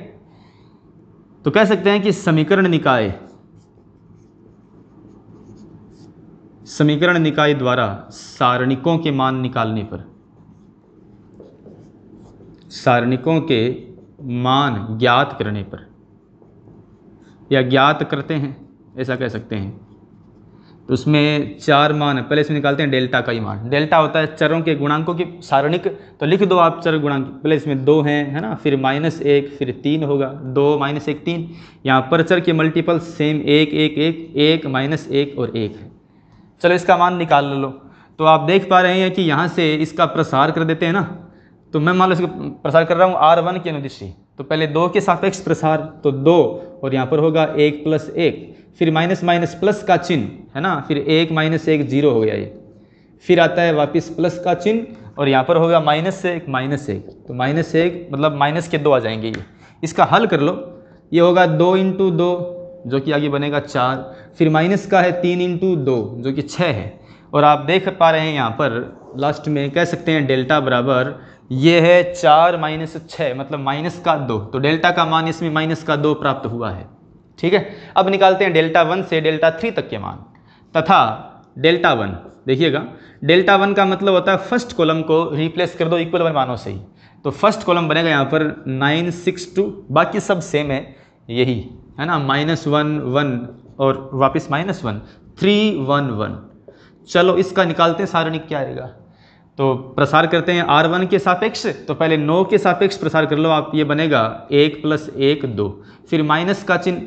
[SPEAKER 1] तो कह सकते हैं कि समीकरण निकाय समीकरण निकाय द्वारा सारणिकों के मान निकालने पर सारणिकों के मान ज्ञात करने पर या ज्ञात करते हैं ऐसा कह सकते हैं तो उसमें चार मान है पहले इसमें निकालते हैं डेल्टा का ही मान डेल्टा होता है चरों के गुणांकों की सारणिक तो लिख दो आप चर गुणांक पहले इसमें दो हैं है ना फिर माइनस एक फिर तीन होगा दो माइनस एक तीन यहाँ पर चर के मल्टीपल सेम एक एक एक एक माइनस एक और एक है चलो इसका मान निकाल लो तो आप देख पा रहे हैं कि यहाँ से इसका प्रसार कर देते हैं ना तो मैं मान लो इसको प्रसार कर रहा हूँ आर वन के अनुदिशी तो पहले दो के सापेक्ष प्रसार तो दो और यहाँ पर होगा एक प्लस एक फिर माइनस माइनस प्लस का चिन्ह है ना फिर एक माइनस एक जीरो हो गया ये फिर आता है वापस प्लस का चिन्ह और यहाँ पर होगा माइनस से एक माइनस एक तो माइनस एक मतलब माइनस के दो आ जाएंगे ये इसका हल कर लो ये होगा दो इंटू दो जो कि आगे बनेगा चार फिर माइनस का है तीन इंटू दो जो कि छः है और आप देख पा रहे हैं यहाँ पर लास्ट में कह सकते हैं डेल्टा बराबर ये है चार माइनस छः मतलब माइनस का दो तो डेल्टा का मान इसमें माइनस का दो प्राप्त हुआ है ठीक है अब निकालते हैं डेल्टा वन से डेल्टा थ्री तक के मान तथा डेल्टा वन देखिएगा डेल्टा वन का मतलब होता है फर्स्ट कॉलम को रिप्लेस कर दो इक्वल वन मानों से ही तो फर्स्ट कॉलम बनेगा यहाँ पर नाइन सिक्स टू बाकी सब सेम है यही है ना माइनस वन वन और वापस minus one three one one चलो इसका निकालते हैं सारणिक क्या आएगा तो प्रसार करते हैं आर वन के सापेक्ष तो पहले नौ के सापेक्ष प्रसार कर लो आप ये बनेगा एक प्लस एक दो फिर माइनस का चिन्ह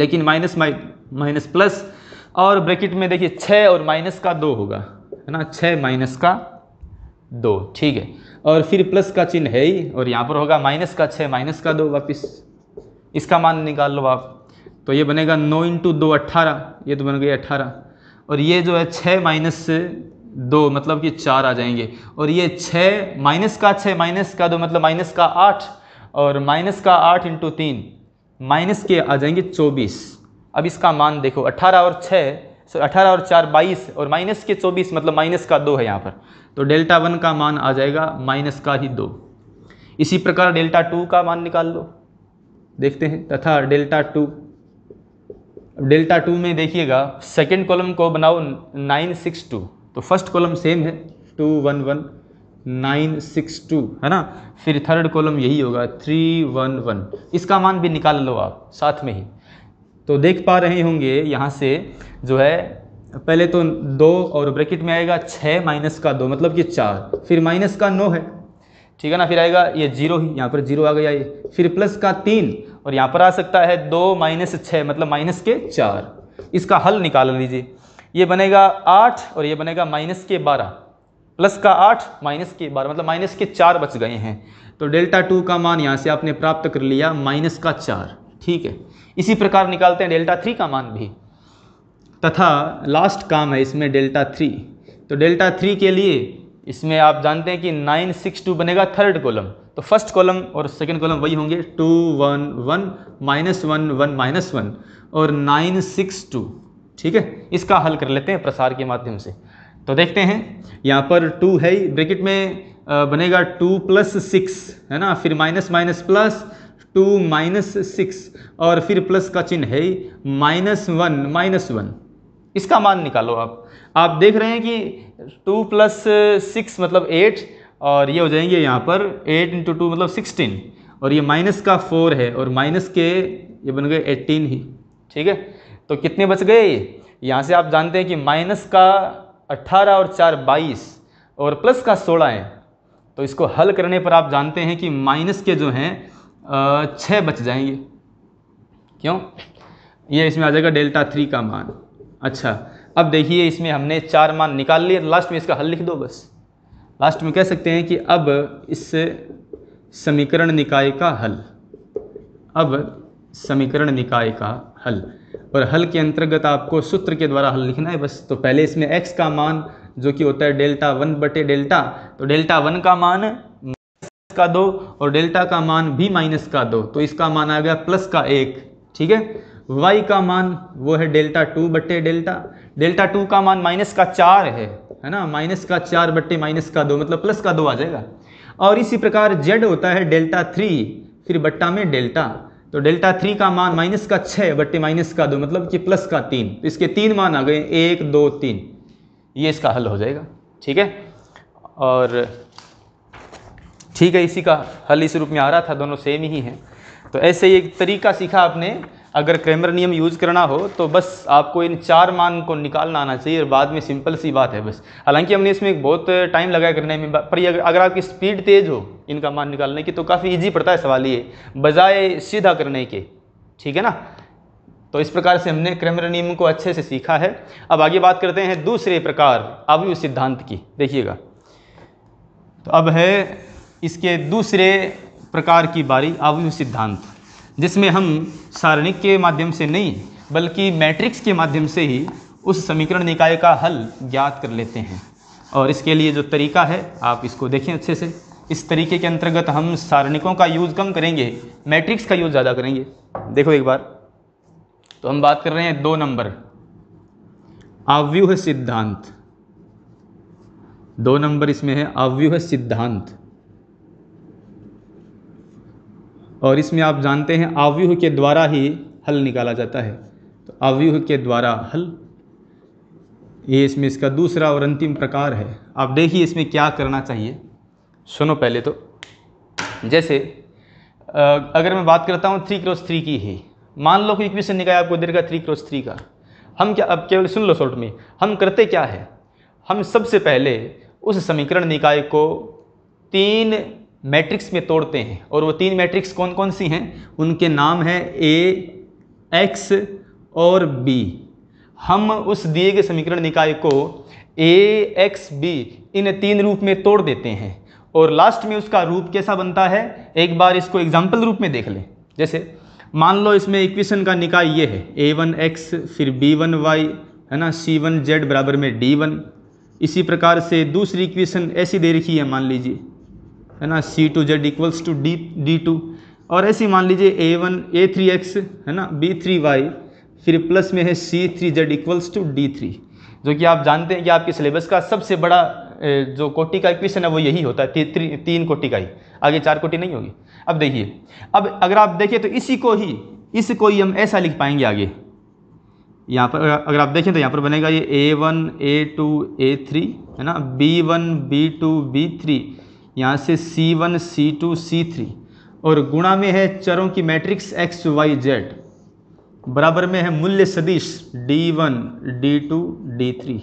[SPEAKER 1] लेकिन माइनस माइनस प्लस और ब्रैकेट में देखिए छः और माइनस का दो होगा है ना छः माइनस का दो ठीक है और फिर प्लस का चिन्ह है ही और यहाँ पर होगा माइनस का छः माइनस का दो वापिस इसका मान निकाल लो आप तो ये बनेगा नौ इंटू दो अट्ठारह ये तो बन गई अट्ठारह और ये जो है छः माइनस दो मतलब कि चार आ जाएंगे और ये छः माइनस का छः माइनस का दो मतलब माइनस का आठ और माइनस का आठ इंटू तीन माइनस के आ जाएंगे चौबीस अब इसका मान देखो अट्ठारह और छः सो अठारह और चार बाईस और माइनस के चौबीस मतलब माइनस का दो है यहाँ पर तो डेल्टा वन का मान आ जाएगा माइनस का ही दो इसी प्रकार डेल्टा टू का मान निकाल लो देखते हैं तथा डेल्टा टू डेल्टा टू में देखिएगा सेकेंड कॉलम को बनाओ नाइन सिक्स टू तो फर्स्ट कॉलम सेम है two one one nine six two है ना फिर थर्ड कॉलम यही होगा थ्री वन वन इसका मान भी निकाल लो आप साथ में ही तो देख पा रहे होंगे यहाँ से जो है पहले तो दो और ब्रैकेट में आएगा छः माइनस का दो मतलब कि चार फिर माइनस का नौ है ठीक है ना फिर आएगा ये जीरो ही यहाँ पर जीरो आ गया ये फिर प्लस का तीन और यहाँ पर आ सकता है दो माइनस छः मतलब माइनस के चार इसका हल निकाल लीजिए ये बनेगा आठ और ये बनेगा माइनस के बारह प्लस का आठ माइनस के बारह मतलब माइनस के चार बच गए हैं तो डेल्टा टू का मान यहाँ से आपने प्राप्त कर लिया माइनस का चार ठीक है इसी प्रकार निकालते हैं डेल्टा थ्री का मान भी तथा लास्ट काम है इसमें डेल्टा थ्री तो डेल्टा थ्री के लिए इसमें आप जानते हैं कि नाइन सिक्स टू बनेगा थर्ड कॉलम तो फर्स्ट कॉलम और सेकेंड कॉलम वही होंगे two one one minus one one minus one और नाइन सिक्स टू ठीक है इसका हल कर लेते हैं प्रसार के माध्यम से तो देखते हैं यहाँ पर टू है ब्रैकेट में बनेगा टू प्लस सिक्स है ना फिर minus minus plus two minus six और फिर प्लस का चिन्ह है माइनस वन माइनस वन इसका मान निकालो आप आप देख रहे हैं कि टू प्लस सिक्स मतलब एट और ये हो जाएंगे यहाँ पर एट इंटू टू मतलब सिक्सटीन और ये माइनस का फोर है और माइनस के ये बन गए एट्टीन ही ठीक है तो कितने बच गए यहाँ से आप जानते हैं कि माइनस का अट्ठारह और चार बाईस और प्लस का सोलह है तो इसको हल करने पर आप जानते हैं कि माइनस के जो हैं छः बच जाएंगे क्यों ये इसमें आ जाएगा डेल्टा थ्री का मान अच्छा अब देखिए इसमें हमने चार मान निकाल लिए लास्ट में इसका हल लिख दो बस लास्ट में कह सकते हैं कि अब इस समीकरण निकाय का हल अब समीकरण निकाय का हल और हल के अंतर्गत आपको सूत्र के द्वारा हल लिखना है बस तो पहले इसमें एक्स का मान जो कि होता है डेल्टा वन बटे डेल्टा तो डेल्टा वन का मान का दो और डेल्टा का मान भी माइनस का दो तो इसका मान आ गया प्लस का एक ठीक है वाई का मान वो है डेल्टा टू बटे डेल्टा डेल्टा टू का मान माइनस का चार है है ना माइनस का चार बट्टे माइनस का दो मतलब प्लस का दो आ जाएगा और इसी प्रकार जेड होता है डेल्टा थ्री फिर बट्टा में डेल्टा तो डेल्टा थ्री का मान माइनस का छः बट्टे माइनस का दो मतलब कि प्लस का तीन तो इसके तीन मान आ गए एक दो तीन ये इसका हल हो जाएगा ठीक है और ठीक है इसी का हल इस रूप में आ रहा था दोनों सेम ही है तो ऐसे एक तरीका सीखा आपने अगर क्रेमर नियम यूज़ करना हो तो बस आपको इन चार मान को निकालना आना चाहिए और बाद में सिंपल सी बात है बस हालांकि हमने इसमें बहुत टाइम लगाया करने में पर अगर आपकी स्पीड तेज़ हो इनका मान निकालने की तो काफ़ी ईजी पड़ता है सवाल ये बजाय सीधा करने के ठीक है ना तो इस प्रकार से हमने क्रेमर नियम को अच्छे से सीखा है अब आगे बात करते हैं दूसरे प्रकार अवयु सिद्धांत की देखिएगा तो अब है इसके दूसरे प्रकार की बारी अवयु सिद्धांत जिसमें हम सारणिक के माध्यम से नहीं बल्कि मैट्रिक्स के माध्यम से ही उस समीकरण निकाय का हल ज्ञात कर लेते हैं और इसके लिए जो तरीका है आप इसको देखें अच्छे से इस तरीके के अंतर्गत हम सारणिकों का यूज़ कम करेंगे मैट्रिक्स का यूज़ ज़्यादा करेंगे देखो एक बार तो हम बात कर रहे हैं दो नंबर अव्यूह सिद्धांत दो नंबर इसमें है अव्यूह सिद्धांत और इसमें आप जानते हैं आव्यूह के द्वारा ही हल निकाला जाता है तो आव्यूह के द्वारा हल ये इसमें इसका दूसरा और अंतिम प्रकार है आप देखिए इसमें क्या करना चाहिए सुनो पहले तो जैसे अगर मैं बात करता हूँ थ्री क्रॉस थ्री की ही मान लो कि इक्वेशन निकाय आपको देगा थ्री क्रॉस थ्री का हम क्या अब केवल सुन लो शॉर्ट में हम करते क्या है हम सबसे पहले उस समीकरण निकाय को तीन मैट्रिक्स में तोड़ते हैं और वो तीन मैट्रिक्स कौन कौन सी हैं उनके नाम हैं ए एक्स और बी हम उस दिए गए समीकरण निकाय को ए एक्स बी इन तीन रूप में तोड़ देते हैं और लास्ट में उसका रूप कैसा बनता है एक बार इसको एग्जाम्पल रूप में देख लें जैसे मान लो इसमें इक्वेशन का निकाय ये है ए वन एक्स फिर बी वन वाई है ना सी वन जेड बराबर में डी वन इसी प्रकार से दूसरी इक्वेशन ऐसी दे रखी है मान लीजिए है ना C two Z equals to D D two और ऐसे मान लीजिए A one A three X है ना बी थ्री वाई फिर प्लस में है C three Z equals to D three जो कि आप जानते हैं कि आपके सिलेबस का सबसे बड़ा जो कोटि का इक्वेशन है वो यही होता है ती, ती, तीन कोटि का ही आगे चार कोटि नहीं होगी अब देखिए अब अगर आप देखें तो इसी को ही इसको ही हम ऐसा लिख पाएंगे आगे यहाँ पर अगर आप देखें तो यहाँ पर बनेगा ये A one A two A three है ना B one B two B three यहाँ से C one C two C three और गुणा में है चरों की मैट्रिक्स एक्स वाई जेड बराबर में है मूल्य सदिश D one D two D three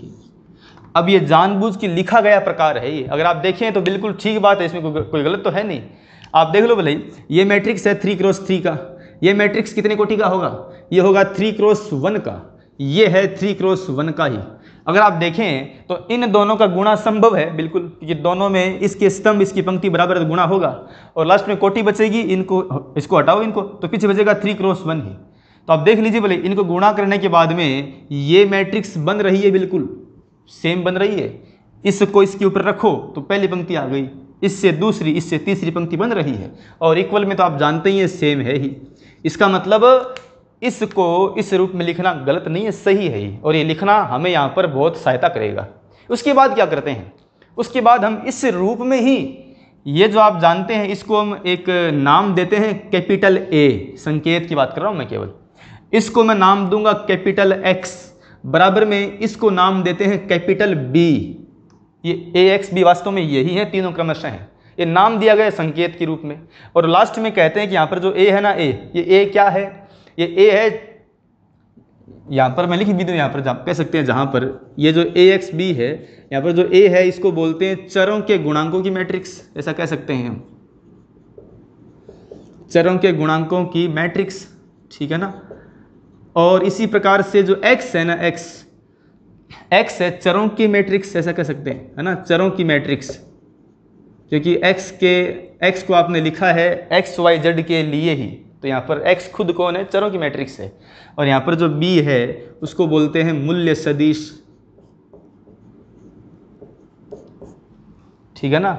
[SPEAKER 1] अब ये जानबूझ के लिखा गया प्रकार है ये अगर आप देखें तो बिल्कुल ठीक बात है इसमें को, कोई गलत तो है नहीं आप देख लो भले ये मैट्रिक्स है थ्री क्रॉस थ्री का ये मैट्रिक्स कितने कोटि का होगा ये होगा थ्री क्रॉस वन का ये है थ्री क्रॉस वन का ही अगर आप देखें तो इन दोनों का गुणा संभव है बिल्कुल ये दोनों में इसके स्तंभ इसकी पंक्ति बराबर तो गुणा होगा और लास्ट में कोटी बचेगी इनको इसको हटाओ इनको तो पीछे बचेगा थ्री क्रॉस वन ही तो आप देख लीजिए भले इनको गुणा करने के बाद में ये मैट्रिक्स बन रही है बिल्कुल सेम बन रही है इसको इसके ऊपर रखो तो पहली पंक्ति आ गई इससे दूसरी इससे तीसरी पंक्ति बन रही है और इक्वल में तो आप जानते ही हैं सेम है ही इसका मतलब इसको इस रूप में लिखना गलत नहीं है सही है ही और ये लिखना हमें यहाँ पर बहुत सहायता करेगा उसके बाद क्या करते हैं उसके बाद हम इस रूप में ही ये जो आप जानते हैं इसको हम एक नाम देते हैं कैपिटल ए संकेत की बात कर रहा हूँ मैं केवल इसको मैं नाम दूंगा कैपिटल एक्स बराबर में इसको नाम देते हैं कैपिटल बी ये ए एक्स बी वास्तव में यही है तीनों क्रमशः हैं ये नाम दिया गया संकेत के रूप में और लास्ट में कहते हैं कि यहाँ पर जो ए है ना ए ये ए क्या है ये ए है यहाँ पर मैं लिख भी दूँ यहाँ पर आप कह सकते हैं जहाँ पर ये जो ए एक्स बी है यहाँ पर जो ए है इसको बोलते हैं चरों के गुणांकों की मैट्रिक्स ऐसा कह सकते हैं हम चरों के गुणांकों की मैट्रिक्स ठीक है ना और इसी प्रकार से जो x है ना x x है चरों की मैट्रिक्स ऐसा कह सकते हैं है ना चरों की मैट्रिक्स क्योंकि x के x को आपने लिखा है एक्स वाई जेड के लिए ही तो यहाँ पर x खुद कौन है चरों की मैट्रिक्स है और यहाँ पर जो b है उसको बोलते हैं मूल्य सदिश ठीक है ना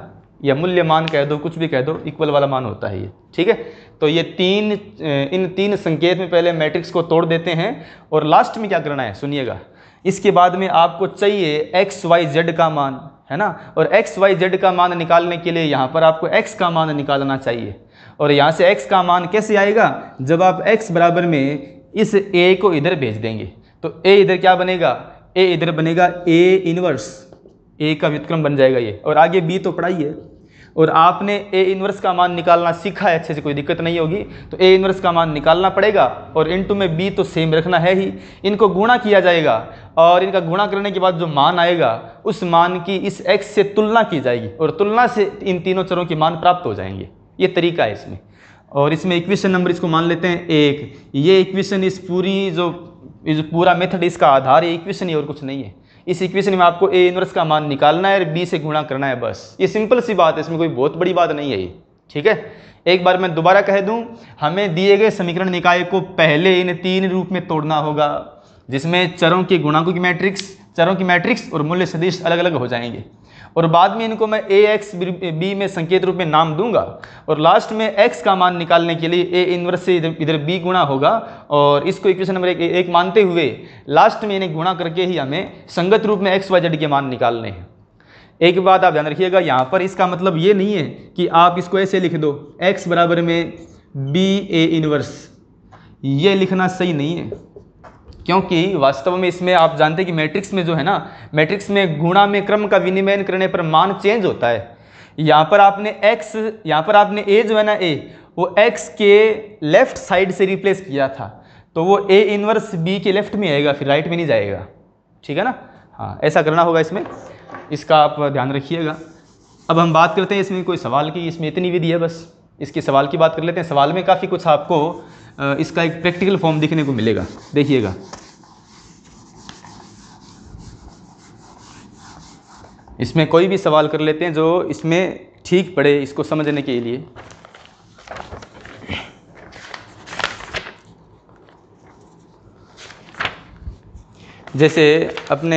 [SPEAKER 1] या मूल्य मान कह दो कुछ भी कह दो इक्वल वाला मान होता है ये ठीक है तो ये तीन इन तीन संकेत में पहले मैट्रिक्स को तोड़ देते हैं और लास्ट में क्या करना है सुनिएगा इसके बाद में आपको चाहिए एक्स वाई जेड का मान है ना और एक्स वाई जेड का मान निकालने के लिए यहाँ पर आपको एक्स का मान निकालना चाहिए और यहाँ से x का मान कैसे आएगा जब आप x बराबर में इस a को इधर भेज देंगे तो a इधर क्या बनेगा a इधर बनेगा a इनवर्स a का व्युतक्रम बन जाएगा ये और आगे b तो पढ़ाई है और आपने ए इनवर्स का मान निकालना सीखा है अच्छे से कोई दिक्कत नहीं होगी तो ए इनवर्स का मान निकालना पड़ेगा और इन टू में बी तो सेम रखना है ही इनको गुणा किया जाएगा और इनका गुणा करने के बाद जो मान आएगा उस मान की इस एक्स से तुलना की जाएगी और तुलना से इन तीनों चरों के मान प्राप्त हो जाएंगे ये तरीका है इसमें और इसमें इक्वेशन नंबर इसको मान लेते हैं एक ये इक्वेशन इस पूरी जो इस पूरा मेथड इसका आधार है इक्वेशन ही और कुछ नहीं है इस इक्वेशन में आपको ए इनवर्स का मान निकालना है और बी से गुणा करना है बस ये सिंपल सी बात है इसमें कोई बहुत बड़ी बात नहीं है ये ठीक है एक बार मैं दोबारा कह दूं हमें दिए गए समीकरण निकाय को पहले इन तीन रूप में तोड़ना होगा जिसमें चरों के गुणांकों की मैट्रिक्स चरों की मैट्रिक्स और मूल्य सदिश अलग अलग हो जाएंगे और बाद में इनको मैं ए एक्स बी में संकेत रूप में नाम दूंगा और लास्ट में एक्स का मान निकालने के लिए ए इनवर्स से इधर बी गुणा होगा और इसको इक्वेशन नंबर एक, एक मानते हुए लास्ट में इन्हें गुणा करके ही हमें संगत रूप में एक्स वाई जेड के मान निकालने हैं एक बात आप ध्यान रखिएगा यहाँ पर इसका मतलब ये नहीं है कि आप इसको ऐसे लिख दो एक्स बराबर में बी ए इनवर्स ये लिखना सही नहीं है क्योंकि वास्तव में इसमें आप जानते हैं कि मैट्रिक्स में जो है ना मैट्रिक्स में गुणा में क्रम का विनिमय करने पर मान चेंज होता है यहाँ पर आपने एक्स यहाँ पर आपने ए जो है ना ए वो एक्स के लेफ्ट साइड से रिप्लेस किया था तो वो ए इनवर्स बी के लेफ्ट में आएगा फिर राइट में नहीं जाएगा ठीक है ना हाँ ऐसा करना होगा इसमें इसका आप ध्यान रखिएगा अब हम बात करते हैं इसमें कोई सवाल की इसमें इतनी विधि है बस इसके सवाल की बात कर लेते हैं सवाल में काफ़ी कुछ आपको इसका एक प्रैक्टिकल फॉर्म देखने को मिलेगा देखिएगा इसमें कोई भी सवाल कर लेते हैं जो इसमें ठीक पड़े इसको समझने के लिए जैसे अपने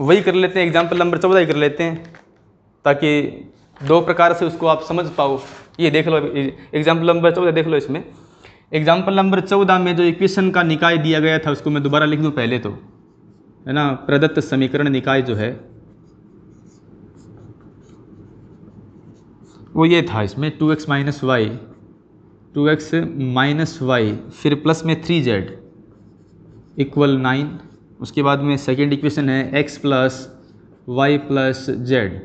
[SPEAKER 1] वही कर लेते हैं एग्जाम्पल नंबर चौदह ही कर लेते हैं ताकि दो प्रकार से उसको आप समझ पाओ ये देख लो एग्जाम्पल नंबर चौदह देख लो इसमें एग्जाम्पल नंबर चौदह में जो इक्वेशन का निकाय दिया गया था उसको मैं दोबारा लिख दूँ पहले तो है ना प्रदत्त समीकरण निकाय जो है वो ये था इसमें two X minus Y two X minus Y फिर प्लस में थ्री जेड इक्वल नाइन उसके बाद में सेकेंड इक्वेशन है X plus Y plus Z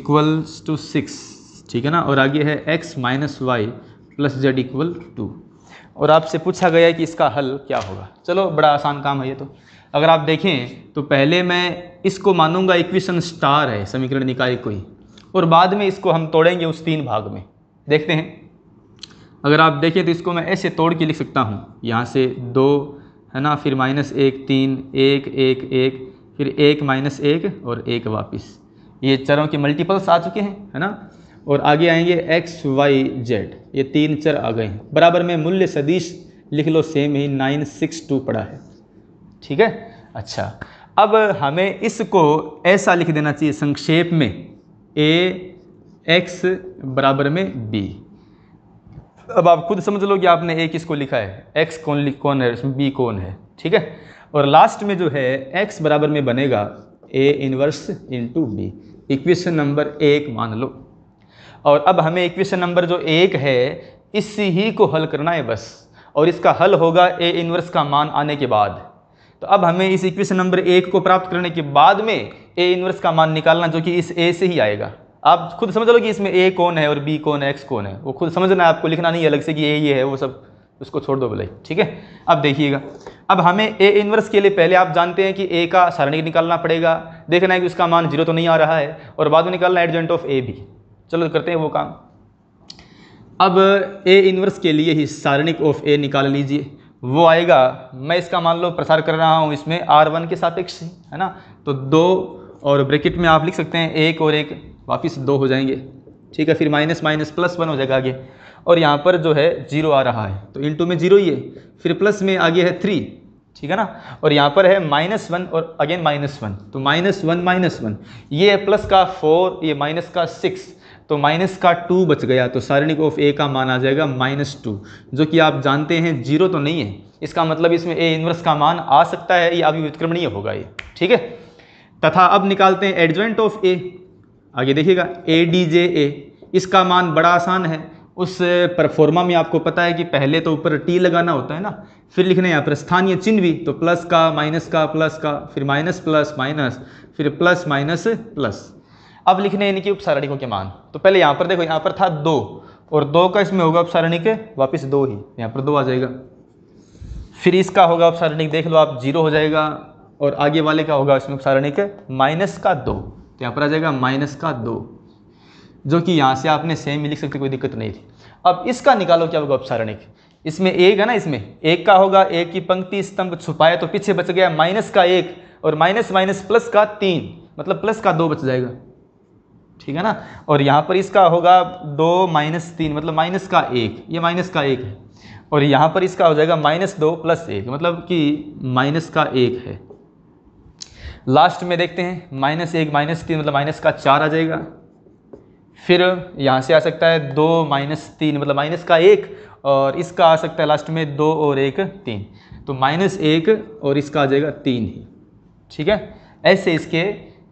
[SPEAKER 1] equals to six ठीक है ना और आगे है X minus Y plus Z equal two और आपसे पूछा गया है कि इसका हल क्या होगा चलो बड़ा आसान काम है ये तो अगर आप देखें तो पहले मैं इसको मानूंगा इक्वेशन स्टार है समीकरण निकाय कोई और बाद में इसको हम तोड़ेंगे उस तीन भाग में देखते हैं अगर आप देखें तो इसको मैं ऐसे तोड़ के लिख सकता हूँ यहाँ से दो है ना फिर माइनस एक तीन एक एक एक फिर एक माइनस एक और एक वापस ये चरों के मल्टीपल्स आ चुके हैं है ना और आगे आएंगे एक्स वाई जेड ये तीन चर आ गए हैं बराबर में मूल्य सदिश लिख लो सेम ही नाइन सिक्स टू पड़ा है ठीक है अच्छा अब हमें इसको ऐसा लिख देना चाहिए संक्षेप में ए एक्स बराबर में बी अब आप खुद समझ लो कि आपने ए किसको लिखा है एक्स कौन कौन है उसमें बी कौन है ठीक है और लास्ट में जो है एक्स बराबर में बनेगा A inverse into B equation number एक मान लो और अब हमें इक्वेशन नंबर जो एक है इसी ही को हल करना है बस और इसका हल होगा ए इनवर्स का मान आने के बाद तो अब हमें इस इक्वेशन नंबर एक को प्राप्त करने के बाद में ए इनवर्स का मान निकालना जो कि इस ए से ही आएगा आप खुद समझ लो कि इसमें ए कौन है और बी कौन है एक्स कौन है वो खुद समझना है आपको लिखना नहीं अलग से कि ए ये है वो सब उसको छोड़ दो भले ठीक है अब देखिएगा अब हमें ए इनवर्स के लिए पहले आप जानते हैं कि ए का सारणिक निकालना पड़ेगा देखना है कि उसका मान जीरो तो नहीं आ रहा है और बाद में निकालना एडजेंट ऑफ ए भी चलो करते हैं वो काम अब ए इन्वर्स के लिए ही सारणिक ऑफ ए निकाल लीजिए वो आएगा मैं इसका मान लो प्रसार कर रहा हूँ इसमें आर वन के सापेक्ष है ना तो दो और ब्रैकेट में आप लिख सकते हैं एक और एक वापस दो हो जाएंगे ठीक है फिर माइनस माइनस प्लस वन हो जाएगा आगे और यहाँ पर जो है जीरो आ रहा है तो इन टू में जीरो ही है फिर प्लस में आगे है थ्री ठीक है ना और यहाँ पर है माइनस वन और अगेन माइनस वन तो माइनस वन माइनस वन ये प्लस का फोर ये माइनस का सिक्स तो माइनस का टू बच गया तो सारणिक ऑफ ए का मान आ जाएगा माइनस टू जो कि आप जानते हैं जीरो तो नहीं है इसका मतलब इसमें ए इनवर्स का मान आ सकता है या अभी विक्रमणीय होगा ये ठीक है तथा अब निकालते हैं एडजॉइंट ऑफ ए आगे देखिएगा ए डी जे ए इसका मान बड़ा आसान है उस परफॉर्मा में आपको पता है कि पहले तो ऊपर टी लगाना होता है ना फिर लिखने यहाँ पर स्थानीय चिन्ह भी तो प्लस का माइनस का प्लस का फिर माइनस प्लस माइनस फिर प्लस माइनस प्लस अब लिखने हैं इनकी के मान तो पहले यहाँ पर देखो यहाँ पर था दो और दो का इसमें होगा उपसारणिक वापस दो ही यहाँ पर दो आ जाएगा फिर इसका होगा उपसारणिक देख लो आप जीरो हो जाएगा और आगे वाले का होगा इसमें उपसारणिक माइनस का दो तो यहाँ पर आ जाएगा माइनस का दो जो कि यहाँ से आपने सेम ही लिख सकते कोई दिक्कत नहीं थी अब इसका निकालो क्या होगा उपसारणिक इसमें एक है ना इसमें एक का होगा एक की पंक्ति स्तंभ छुपाया तो पीछे बच गया माइनस का एक और माइनस माइनस प्लस का तीन मतलब प्लस का दो बच जाएगा ठीक है ना और यहाँ पर इसका होगा दो माइनस तीन मतलब माइनस का एक ये माइनस का एक है और यहाँ पर इसका हो जाएगा माइनस दो प्लस एक मतलब कि माइनस का एक है लास्ट में देखते हैं माइनस एक माइनस तीन मतलब माइनस का चार आ जाएगा फिर यहाँ से आ सकता है दो माइनस तीन मतलब माइनस का एक और इसका आ सकता है लास्ट में दो और एक तीन तो माइनस एक और इसका आ जाएगा तीन ही ठीक है ऐसे इसके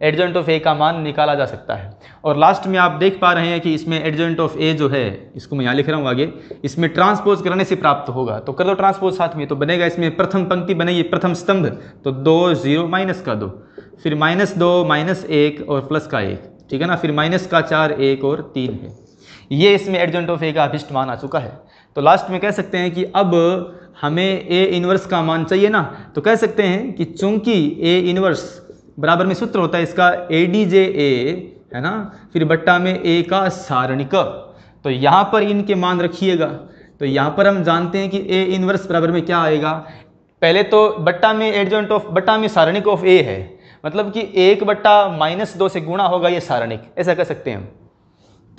[SPEAKER 1] एडजेंट ऑफ ए का मान निकाला जा सकता है और लास्ट में आप देख पा रहे हैं कि इसमें एडजेंट ऑफ ए जो है इसको मैं यहाँ लिख रहा हूँ आगे इसमें ट्रांसपोज करने से प्राप्त होगा तो कर दो ट्रांसपोज साथ में तो बनेगा इसमें प्रथम पंक्ति बनेगी प्रथम स्तंभ तो दो जीरो माइनस का दो फिर माइनस दो माइनस एक और प्लस का एक ठीक है ना फिर माइनस का चार एक और तीन है ये इसमें एडजेंट ऑफ ए का अभिष्ट मान आ चुका है तो लास्ट में कह सकते हैं कि अब हमें ए इनवर्स का मान चाहिए ना तो कह सकते हैं कि चूंकि ए इनवर्स बराबर में सूत्र होता है इसका ए डी जे ए है ना फिर बट्टा में ए का सारणिक तो यहाँ पर इनके मान रखिएगा तो यहाँ पर हम जानते हैं कि ए इनवर्स बराबर में क्या आएगा पहले तो बट्टा में एडजेंट ऑफ बट्टा में सारणिक ऑफ ए है मतलब कि एक बट्टा माइनस दो से गुणा होगा ये सारणिक ऐसा कह सकते हैं हम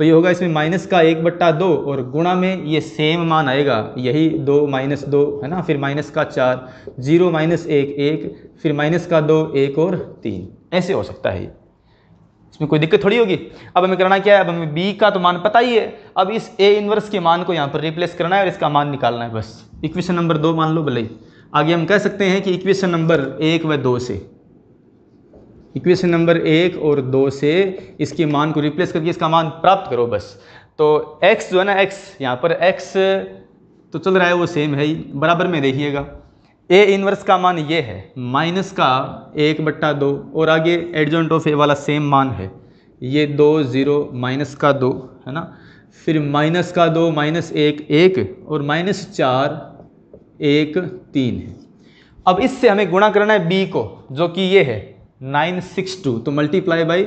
[SPEAKER 1] तो ये होगा इसमें माइनस का एक बट्टा दो और गुणा में ये सेम मान आएगा यही दो माइनस दो है ना फिर माइनस का चार जीरो माइनस एक एक फिर माइनस का दो एक और तीन ऐसे हो सकता है इसमें कोई दिक्कत थोड़ी होगी अब हमें करना क्या है अब हमें बी का तो मान पता ही है अब इस ए इनवर्स के मान को यहाँ पर रिप्लेस करना है और इसका मान निकालना है बस इक्वेशन नंबर दो मान लो भले आगे हम कह सकते हैं कि इक्वेशन नंबर एक व दो से इक्वेशन नंबर एक और दो से इसके मान को रिप्लेस करके इसका मान प्राप्त करो बस तो x जो है ना x यहाँ पर x तो चल रहा है वो सेम है ही बराबर में देखिएगा ए इनवर्स का मान ये है माइनस का एक बट्टा दो और आगे एडजेंट ऑफ ए वाला सेम मान है ये दो ज़ीरो माइनस का दो है ना फिर माइनस का दो माइनस एक एक और माइनस चार एक तीन है अब इससे हमें गुणा करना है बी को जो कि ये है नाइन सिक्स टू तो मल्टीप्लाई बाई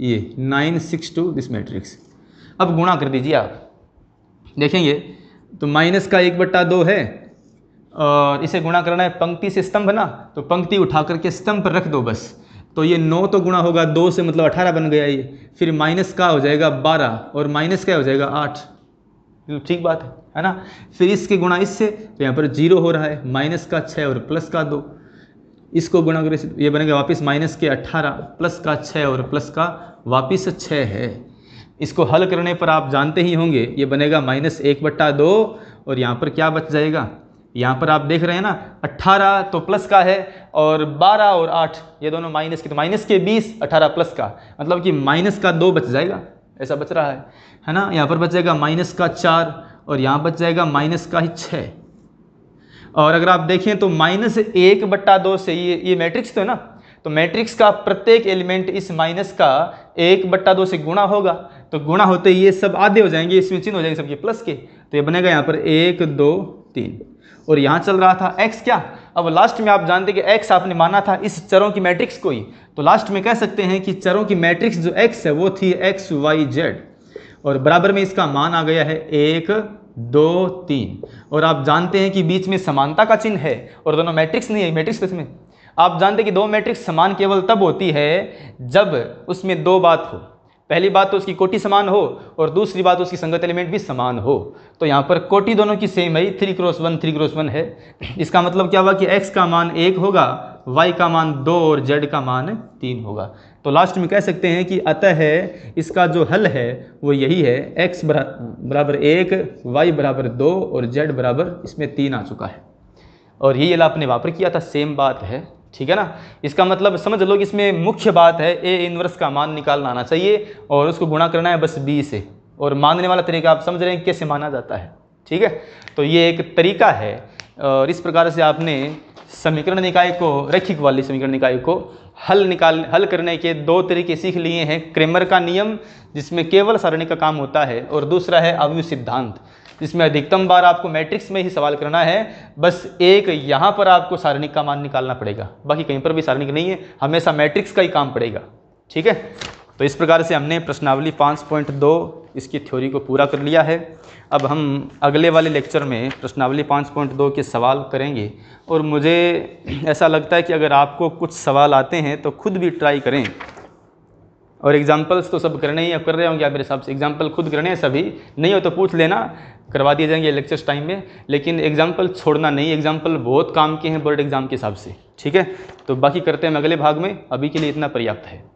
[SPEAKER 1] ये nine six two this matrix अब गुणा कर दीजिए आप देखेंगे तो माइनस का एक बट्टा दो है और इसे गुणा करना है पंक्ति से स्तंभ ना तो पंक्ति उठा करके स्तंभ पर रख दो बस तो ये नौ तो गुणा होगा दो से मतलब अठारह बन गया ये फिर माइनस का हो जाएगा बारह और माइनस का हो जाएगा आठ तो ठीक बात है है ना फिर इसके गुणा इससे तो यहाँ पर जीरो हो रहा है माइनस का छः और प्लस का दो इसको गुणा करें ये बनेगा वापस माइनस के 18 प्लस का 6 और प्लस का वापस 6 है इसको हल करने पर आप जानते ही होंगे ये बनेगा माइनस एक बट्टा दो और यहाँ पर क्या बच जाएगा यहाँ पर आप देख रहे हैं ना 18 तो प्लस का है और 12 और 8 ये दोनों माइनस के तो माइनस के 20 18 प्लस का मतलब कि माइनस का दो बच जाएगा ऐसा बच रहा है है ना यहाँ पर बच जाएगा माइनस का चार और यहाँ बच जाएगा माइनस का ही छः और अगर आप देखें तो माइनस एक बट्टा दो से ये ये मैट्रिक्स तो है ना तो मैट्रिक्स का प्रत्येक एलिमेंट इस माइनस का एक बट्टा दो से गुणा होगा तो गुणा होते ये सब आधे हो जाएंगे इसमें चिन्ह हो जाएंगे सबके प्लस के तो ये बनेगा यहाँ पर एक दो तीन और यहाँ चल रहा था एक्स क्या अब लास्ट में आप जानते कि एक्स आपने माना था इस चरों की मैट्रिक्स को ही तो लास्ट में कह सकते हैं कि चरों की मैट्रिक्स जो एक्स है वो थी एक्स वाई जेड और बराबर में इसका मान आ गया है एक दो तीन और आप जानते हैं कि बीच में समानता का चिन्ह है और दोनों मैट्रिक्स नहीं है मैट्रिक्स किसमें आप जानते हैं कि दो मैट्रिक्स समान केवल तब होती है जब उसमें दो बात हो पहली बात तो उसकी कोटि समान हो और दूसरी बात उसकी संगत एलिमेंट भी समान हो तो यहाँ पर कोटि दोनों की सेम है three cross one three cross one है इसका मतलब क्या हुआ कि एक्स का मान एक होगा वाई का मान दो और जेड का मान तीन होगा तो लास्ट में कह सकते हैं कि अतः है इसका जो हल है वो यही है एक्स बरा, बराबर एक वाई बराबर दो और जेड बराबर इसमें तीन आ चुका है और यही हल आपने वापर किया था सेम बात है ठीक है ना इसका मतलब समझ लो कि इसमें मुख्य बात है ए इनवर्स का मान निकालना आना चाहिए और उसको गुणा करना है बस बी से और मानने वाला तरीका आप समझ रहे हैं कैसे माना जाता है ठीक है तो ये एक तरीका है और इस प्रकार से आपने समीकरण निकाय को रैखिक वाली समीकरण निकाय को हल निकाल हल करने के दो तरीके सीख लिए हैं क्रेमर का नियम जिसमें केवल सारणी का काम होता है और दूसरा है अवयु सिद्धांत जिसमें अधिकतम बार आपको मैट्रिक्स में ही सवाल करना है बस एक यहाँ पर आपको सारणिक का मान निकालना पड़ेगा बाकी कहीं पर भी सारणिक नहीं है हमेशा मैट्रिक्स का ही काम पड़ेगा ठीक है तो इस प्रकार से हमने प्रश्नावली पाँच पॉइंट दो इसकी थ्योरी को पूरा कर लिया है अब हम अगले वाले लेक्चर में प्रश्नावली पाँच पॉइंट दो के सवाल करेंगे और मुझे ऐसा लगता है कि अगर आपको कुछ सवाल आते हैं तो खुद भी ट्राई करें और एग्जाम्पल्स तो सब करने ही कर रहे होंगे आप मेरे हिसाब से एग्जाम्पल खुद करने हैं सभी नहीं हो तो पूछ लेना करवा दिए जाएंगे लेक्चर्स टाइम में लेकिन एग्जाम्पल छोड़ना नहीं एग्जाम्पल बहुत काम के हैं बोर्ड एग्ज़ाम के हिसाब से ठीक है तो बाकी करते हैं अगले भाग में अभी के लिए इतना पर्याप्त है